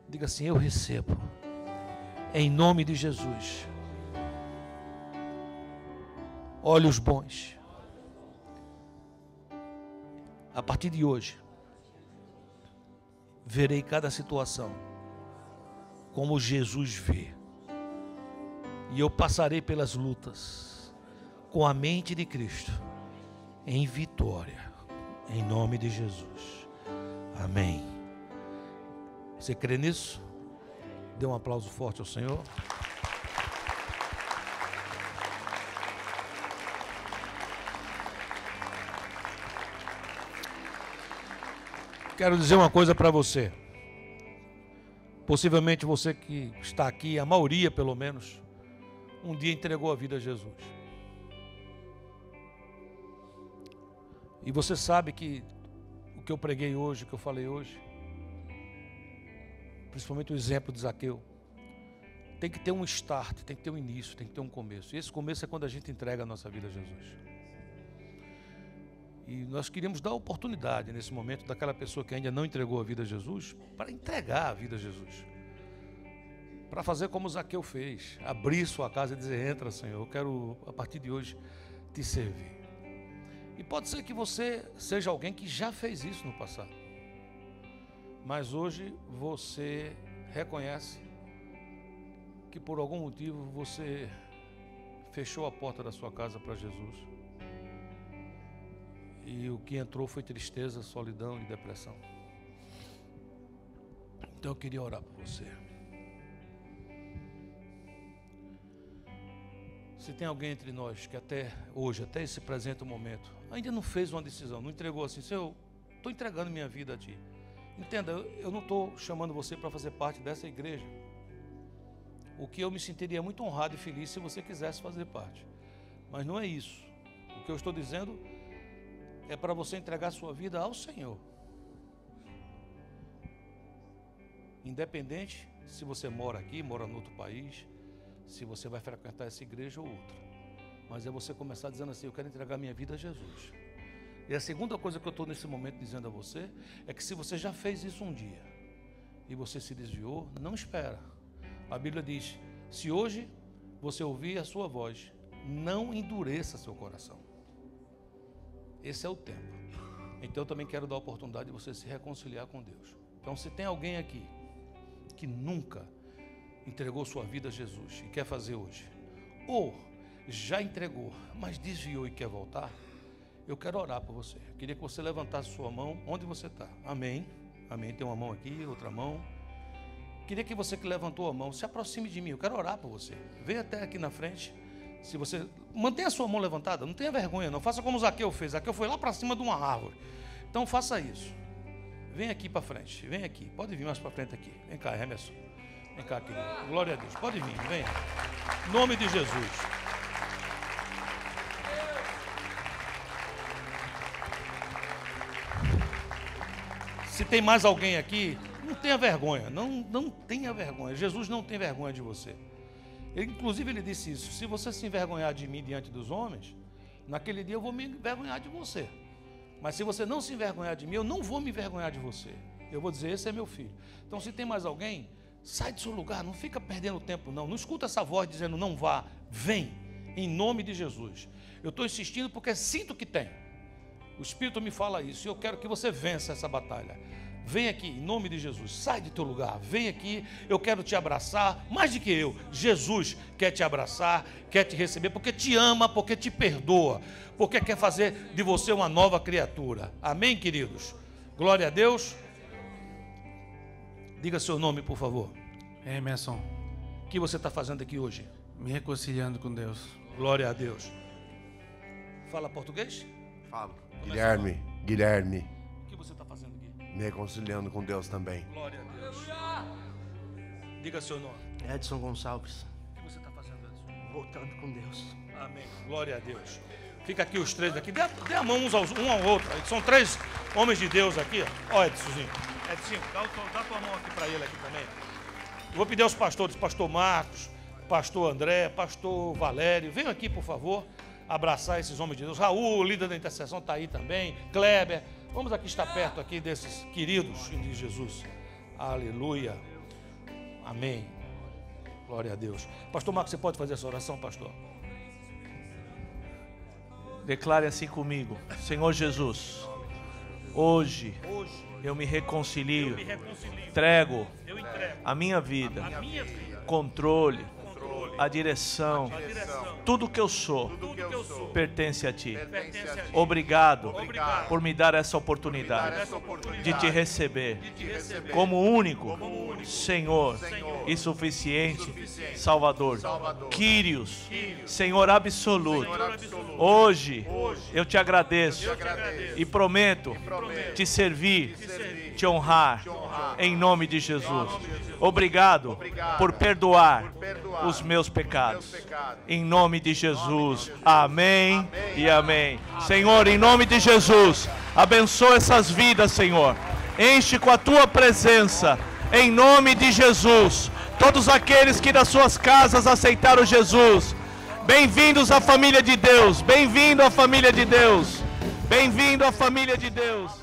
Diga assim: Eu recebo. Em nome de Jesus. Olhos bons. A partir de hoje, verei cada situação como Jesus vê. E eu passarei pelas lutas com a mente de Cristo em vitória, em nome de Jesus. Amém. Você crê nisso? Dê um aplauso forte ao Senhor. Quero dizer uma coisa para você. Possivelmente você que está aqui, a maioria pelo menos, um dia entregou a vida a Jesus. E você sabe que o que eu preguei hoje, o que eu falei hoje, principalmente o exemplo de Zaqueu. Tem que ter um start, tem que ter um início, tem que ter um começo. E esse começo é quando a gente entrega a nossa vida a Jesus. E nós queríamos dar oportunidade nesse momento daquela pessoa que ainda não entregou a vida a Jesus, para entregar a vida a Jesus. Para fazer como Zaqueu fez, abrir sua casa e dizer: Entra, Senhor, eu quero a partir de hoje te servir. E pode ser que você seja alguém que já fez isso no passado. Mas hoje você reconhece que por algum motivo você fechou a porta da sua casa para Jesus. E o que entrou foi tristeza, solidão e depressão. Então eu queria orar por você. Se tem alguém entre nós que até hoje, até esse presente momento, ainda não fez uma decisão, não entregou assim, Senhor, estou entregando minha vida a Ti. Entenda, eu não estou chamando você para fazer parte dessa igreja. O que eu me sentiria muito honrado e feliz se você quisesse fazer parte. Mas não é isso. O que eu estou dizendo é para você entregar sua vida ao Senhor. Independente se você mora aqui, mora em outro país, se você vai frequentar essa igreja ou outra. Mas é você começar dizendo assim: Eu quero entregar minha vida a Jesus. E a segunda coisa que eu estou nesse momento dizendo a você é que se você já fez isso um dia e você se desviou, não espera. A Bíblia diz: se hoje você ouvir a sua voz, não endureça seu coração. Esse é o tempo. Então eu também quero dar a oportunidade de você se reconciliar com Deus. Então, se tem alguém aqui que nunca entregou sua vida a Jesus e quer fazer hoje, ou já entregou, mas desviou e quer voltar, eu quero orar por você. Eu queria que você levantasse sua mão onde você está. Amém. Amém. Tem uma mão aqui, outra mão. Eu queria que você que levantou a mão se aproxime de mim. Eu quero orar por você. Venha até aqui na frente. Se você mantenha a sua mão levantada, não tenha vergonha, não faça como Zaqueu fez. Zaqueu foi lá para cima de uma árvore. Então faça isso. Vem aqui para frente, vem aqui. Pode vir mais para frente aqui. Vem cá, Emerson. Vem cá, querido. Glória a Deus. Pode vir, vem. Em nome de Jesus. tem mais alguém aqui? Não tenha vergonha, não, não tenha vergonha. Jesus não tem vergonha de você. Ele, inclusive, ele disse isso: se você se envergonhar de mim diante dos homens, naquele dia eu vou me envergonhar de você. Mas se você não se envergonhar de mim, eu não vou me envergonhar de você. Eu vou dizer: esse é meu filho. Então, se tem mais alguém, sai do seu lugar, não fica perdendo tempo, não. Não escuta essa voz dizendo: não vá, vem, em nome de Jesus. Eu estou insistindo porque sinto que tem. O Espírito me fala isso e eu quero que você vença essa batalha. Vem aqui, em nome de Jesus, sai do teu lugar, vem aqui, eu quero te abraçar, mais do que eu, Jesus quer te abraçar, quer te receber, porque te ama, porque te perdoa, porque quer fazer de você uma nova criatura. Amém, queridos? Glória a Deus. Diga seu nome, por favor. Emerson. O que você está fazendo aqui hoje? Me reconciliando com Deus. Glória a Deus. Fala português? Falo. Guilherme, Guilherme me reconciliando com Deus também. Glória a Deus. Aleluia. Diga seu nome. Edson Gonçalves. O que você está fazendo, Edson? Voltando com Deus. Amém. Glória a Deus. Fica aqui os três aqui. Dê, dê a mão uns aos, um ao outro. São três homens de Deus aqui. Ó, Edsonzinho. Edson, dá, dá tua mão aqui para ele aqui também. vou pedir aos pastores, pastor Marcos, pastor André, pastor Valério. Venham aqui, por favor, abraçar esses homens de Deus. Raul, líder da intercessão, está aí também. Kleber. Vamos aqui estar perto aqui desses queridos de Jesus. Aleluia. Amém. Glória a Deus. Pastor Marcos, você pode fazer essa oração, pastor? Declare assim comigo: Senhor Jesus, hoje eu me reconcilio, entrego a minha vida, controle a direção, tudo que eu sou, pertence, a ti. Obrigado, por me dar essa oportunidade, de, te receber, como único, Senhor, e suficiente, Salvador. Quírios, Senhor, absoluto. Hoje, eu te agradeço, e, prometo te servir, Te honrar em nome de Jesus. Obrigado por perdoar os meus pecados. Em nome de Jesus. Amém e amém. Senhor, em nome de Jesus, abençoa essas vidas, Senhor. Enche com a tua presença. Em nome de Jesus. Todos aqueles que das suas casas aceitaram Jesus. Bem-vindos à família de Deus. Bem-vindo à família de Deus. Bem-vindo à família de Deus.